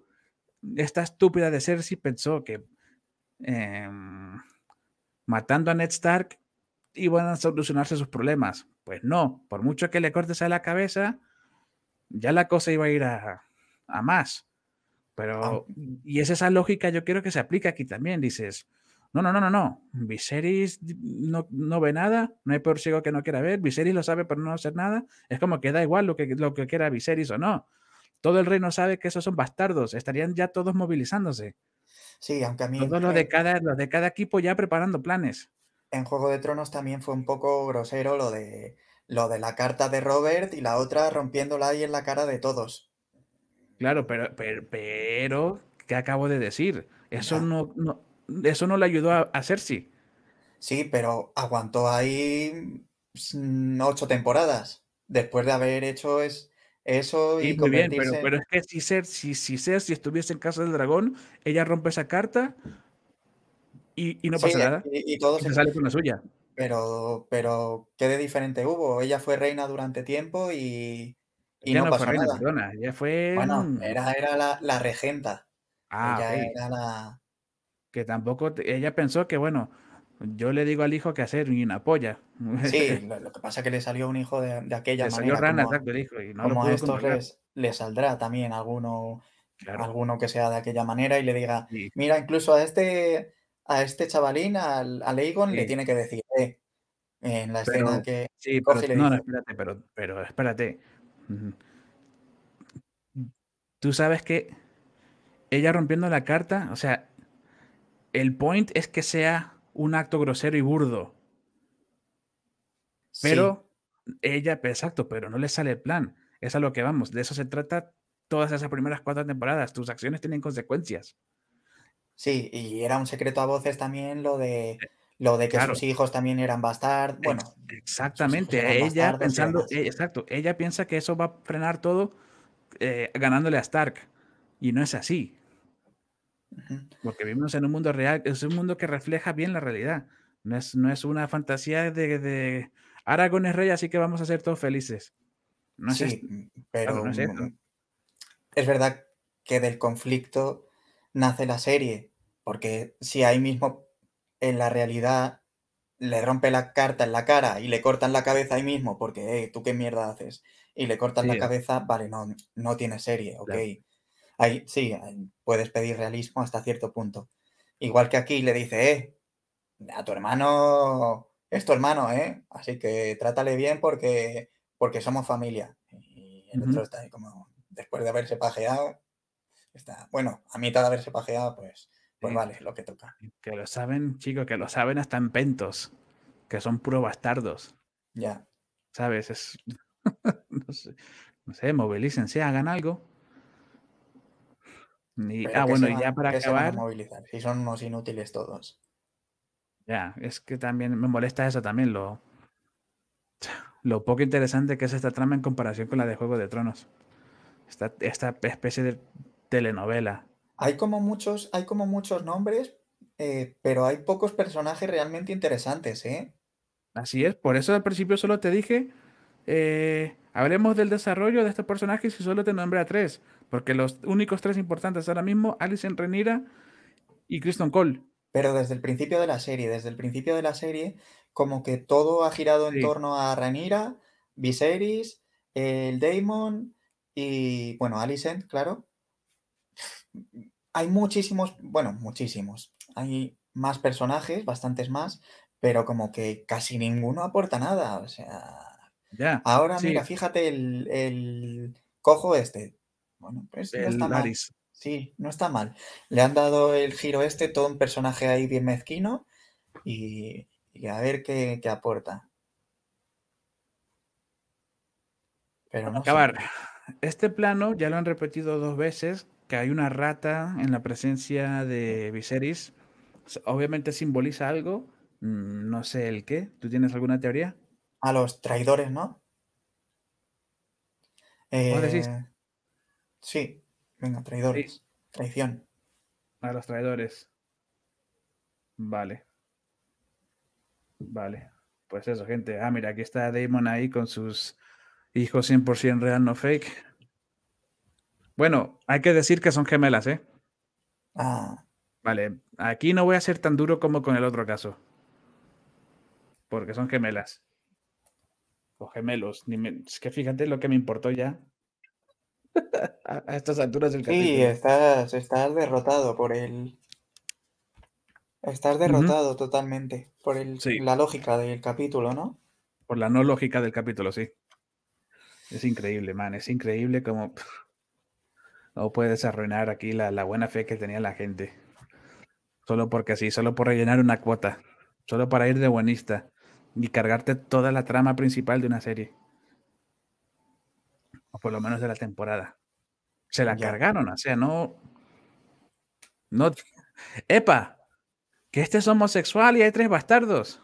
esta estúpida de Cersei pensó que em, matando a Ned Stark y van a solucionarse sus problemas. Pues no, por mucho que le cortes a la cabeza, ya la cosa iba a ir a, más. Pero, y es esa lógica, yo quiero que se aplique aquí también. Dices, no, no, no, no, no. Viserys no, no ve nada, no hay peor ciego que no quiera ver. Viserys lo sabe, pero no hacer nada. Es como que da igual lo que, lo que quiera Viserys o no. Todo el reino sabe que esos son bastardos, estarían ya todos movilizándose. Sí, aunque a mí. Todos de cada, los de cada equipo ya preparando planes en Juego de Tronos también fue un poco grosero lo de lo de la carta de Robert y la otra rompiéndola ahí en la cara de todos. Claro, pero, pero, pero ¿qué acabo de decir? Eso no, eso no le ayudó a, hacer Cersei. Sí, pero aguantó ahí ocho temporadas después de haber hecho eso y muy bien, pero, pero, es que si si, si estuviese en casa del dragón, ella rompe esa carta, y, no pasa nada. Y, y se sale con la suya. Pero, pero, ¿qué de diferente hubo? Ella fue reina durante tiempo y, no, no, pasó nada. ella fue... Bueno, era, la, regenta. Ah, Que tampoco, ella pensó que, bueno, yo le digo al hijo que hacer y una polla. Sí, lo, que pasa es que le salió un hijo de, aquella le manera. Salió rana, hijo. como a estos les, saldrá también alguno, alguno que sea de aquella manera y le diga, mira, incluso a este a este chavalín, al, al Aegon, le tiene que decir, eh, en la escena que... Sí, pero, no, espérate, pero, espérate. Tú sabes que ella rompiendo la carta, o sea, el point es que sea un acto grosero y burdo. Pero ella, exacto, pero no le sale el plan. Es a lo que vamos. De eso se trata todas esas primeras cuatro temporadas. Tus acciones tienen consecuencias. Sí, y era un secreto a voces también lo de eh, lo de que sus hijos también eran Bastard. Bueno, exactamente. Ella pensando, e, exacto. Ella piensa que eso va a frenar todo eh, ganándole a Stark y no es así. Porque vivimos en un mundo real, es un mundo que refleja bien la realidad. No es, una fantasía de, de Aragón es rey, así que vamos a ser todos felices. No sí, mm, es pero mm, es verdad que del conflicto nace la serie porque si ahí mismo en la realidad le rompe la carta en la cara y le cortan la cabeza ahí mismo, porque eh, tú qué mierda haces, y le cortan la cabeza, vale, no, no tiene serie, ok. Ahí sí, puedes pedir realismo hasta cierto punto. Igual que aquí le dice, eh, a tu hermano es tu hermano, ¿eh? Así que trátale bien porque, porque somos familia. Y el otro está ahí como, después de haberse pajeado, está, bueno, a mitad de haberse pajeado, pues pues vale, lo que toca. Que lo saben, chicos, que lo saben hasta en pentos, que son puros bastardos. Ya. ¿Sabes? Es... no, sé, movilícense, hagan algo. ah, bueno, y ya para acabar. Si son unos inútiles todos. Ya, es que también me molesta eso también, lo, lo poco interesante que es esta trama en comparación con la de Juego de Tronos. esta especie de telenovela. Hay como muchos, hay como muchos nombres, eh, pero hay pocos personajes realmente interesantes, ¿eh? Así es, por eso al principio solo te dije, eh, hablemos del desarrollo de estos personajes y solo te nombré a tres, porque los únicos tres importantes ahora mismo, Alison Renira y Kristen Cole. Pero desde el principio de la serie, desde el principio de la serie, como que todo ha girado en torno a Ranira, Viserys, el Daemon y, bueno, Alicent, claro hay muchísimos, bueno, muchísimos. Hay más personajes, bastantes más, pero como que casi ninguno aporta nada. O sea, ahora mira, fíjate el, cojo este. Bueno, pues no está mal. Sí, no está mal. Le han dado el giro este, todo un personaje ahí bien mezquino y, a ver qué, aporta. Pero no acabar. Este plano ya lo han repetido dos veces hay una rata en la presencia de Viserys, obviamente simboliza algo, mm, no sé el qué. ¿Tú tienes alguna teoría? A los traidores, ¿no? Eh, decís? Sí, venga, traidores. Traición. A los traidores. Vale. Vale. Pues eso, gente. Ah, mira, aquí está Damon ahí con sus hijos 100% real, no fake. Bueno, hay que decir que son gemelas, ¿eh? Ah. Vale, aquí no voy a ser tan duro como con el otro caso. Porque son gemelas. O gemelos. Es que fíjate lo que me importó ya. a estas alturas del capítulo. Sí, estás, derrotado por el. Estás derrotado totalmente por la lógica del capítulo, ¿no? Por la no lógica del capítulo, sí. Es increíble, man. Es increíble como. No puedes arruinar aquí la, buena fe que tenía la gente. Solo porque así solo por rellenar una cuota. Solo para ir de buenista y cargarte toda la trama principal de una serie. O por lo menos de la temporada. Se la cargaron, o sea, no. No. ¡Epa! Que este es homosexual y hay tres bastardos.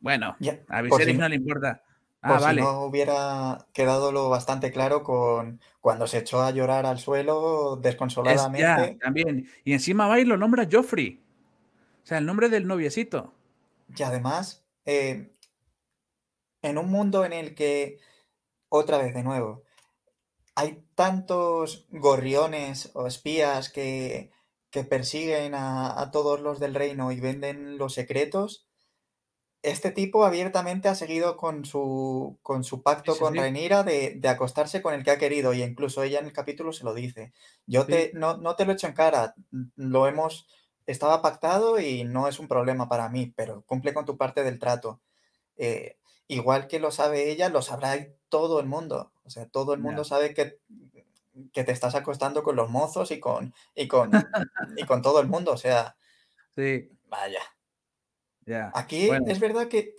Bueno, ya. a pues Viserys no le importa. Ah, si no hubiera quedado lo bastante claro con cuando se echó a llorar al suelo desconsoladamente. también. Y encima va y lo nombra Joffrey. O sea, el nombre del noviecito. Y además, eh, en un mundo en el que, otra vez de nuevo, hay tantos gorriones o espías que, persiguen a todos los del reino y venden los secretos este tipo abiertamente ha seguido con su, pacto con Renira de, acostarse con el que ha querido y incluso ella en el capítulo se lo dice. Yo te, no, te lo echo en cara, mm, lo hemos, estaba pactado y no es un problema para mí, pero cumple con tu parte del trato. Eh, igual que lo sabe ella, lo sabrá todo el mundo. O sea, todo el mundo sabe que, te estás acostando con los mozos y con, y y con todo el mundo. O sea, vaya. Aquí es verdad que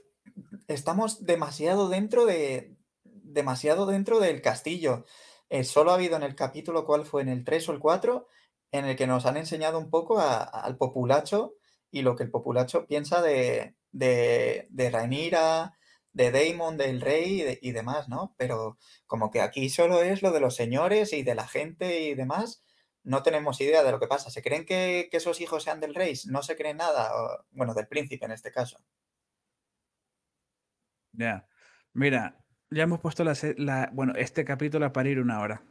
estamos demasiado dentro de. demasiado dentro del castillo. Eh, solo ha habido en el capítulo, ¿cuál fue? En el 3 o el 4, en el que nos han enseñado un poco al populacho y lo que el populacho piensa de, de, de Rhaenyra, de Daemon, del rey y, y demás, ¿no? Pero como que aquí solo es lo de los señores y de la gente y demás no tenemos idea de lo que pasa. ¿Se creen que, esos hijos sean del rey? No se creen nada, bueno, del príncipe en este caso. Ya, mira, ya hemos puesto la, bueno, este capítulo a parir una hora.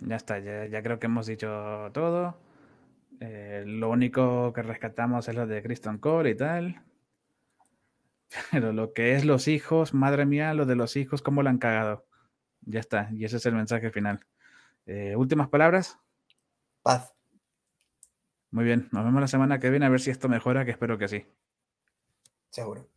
Ya está, ya, creo que hemos dicho todo. Eh, lo único que rescatamos es lo de Kristen Cole y tal. Pero lo que es los hijos, madre mía, lo de los hijos, cómo lo han cagado. Ya está, y ese es el mensaje final. Eh, últimas palabras. Paz. Muy bien, nos vemos la semana que viene a ver si esto mejora, que espero que sí. Seguro.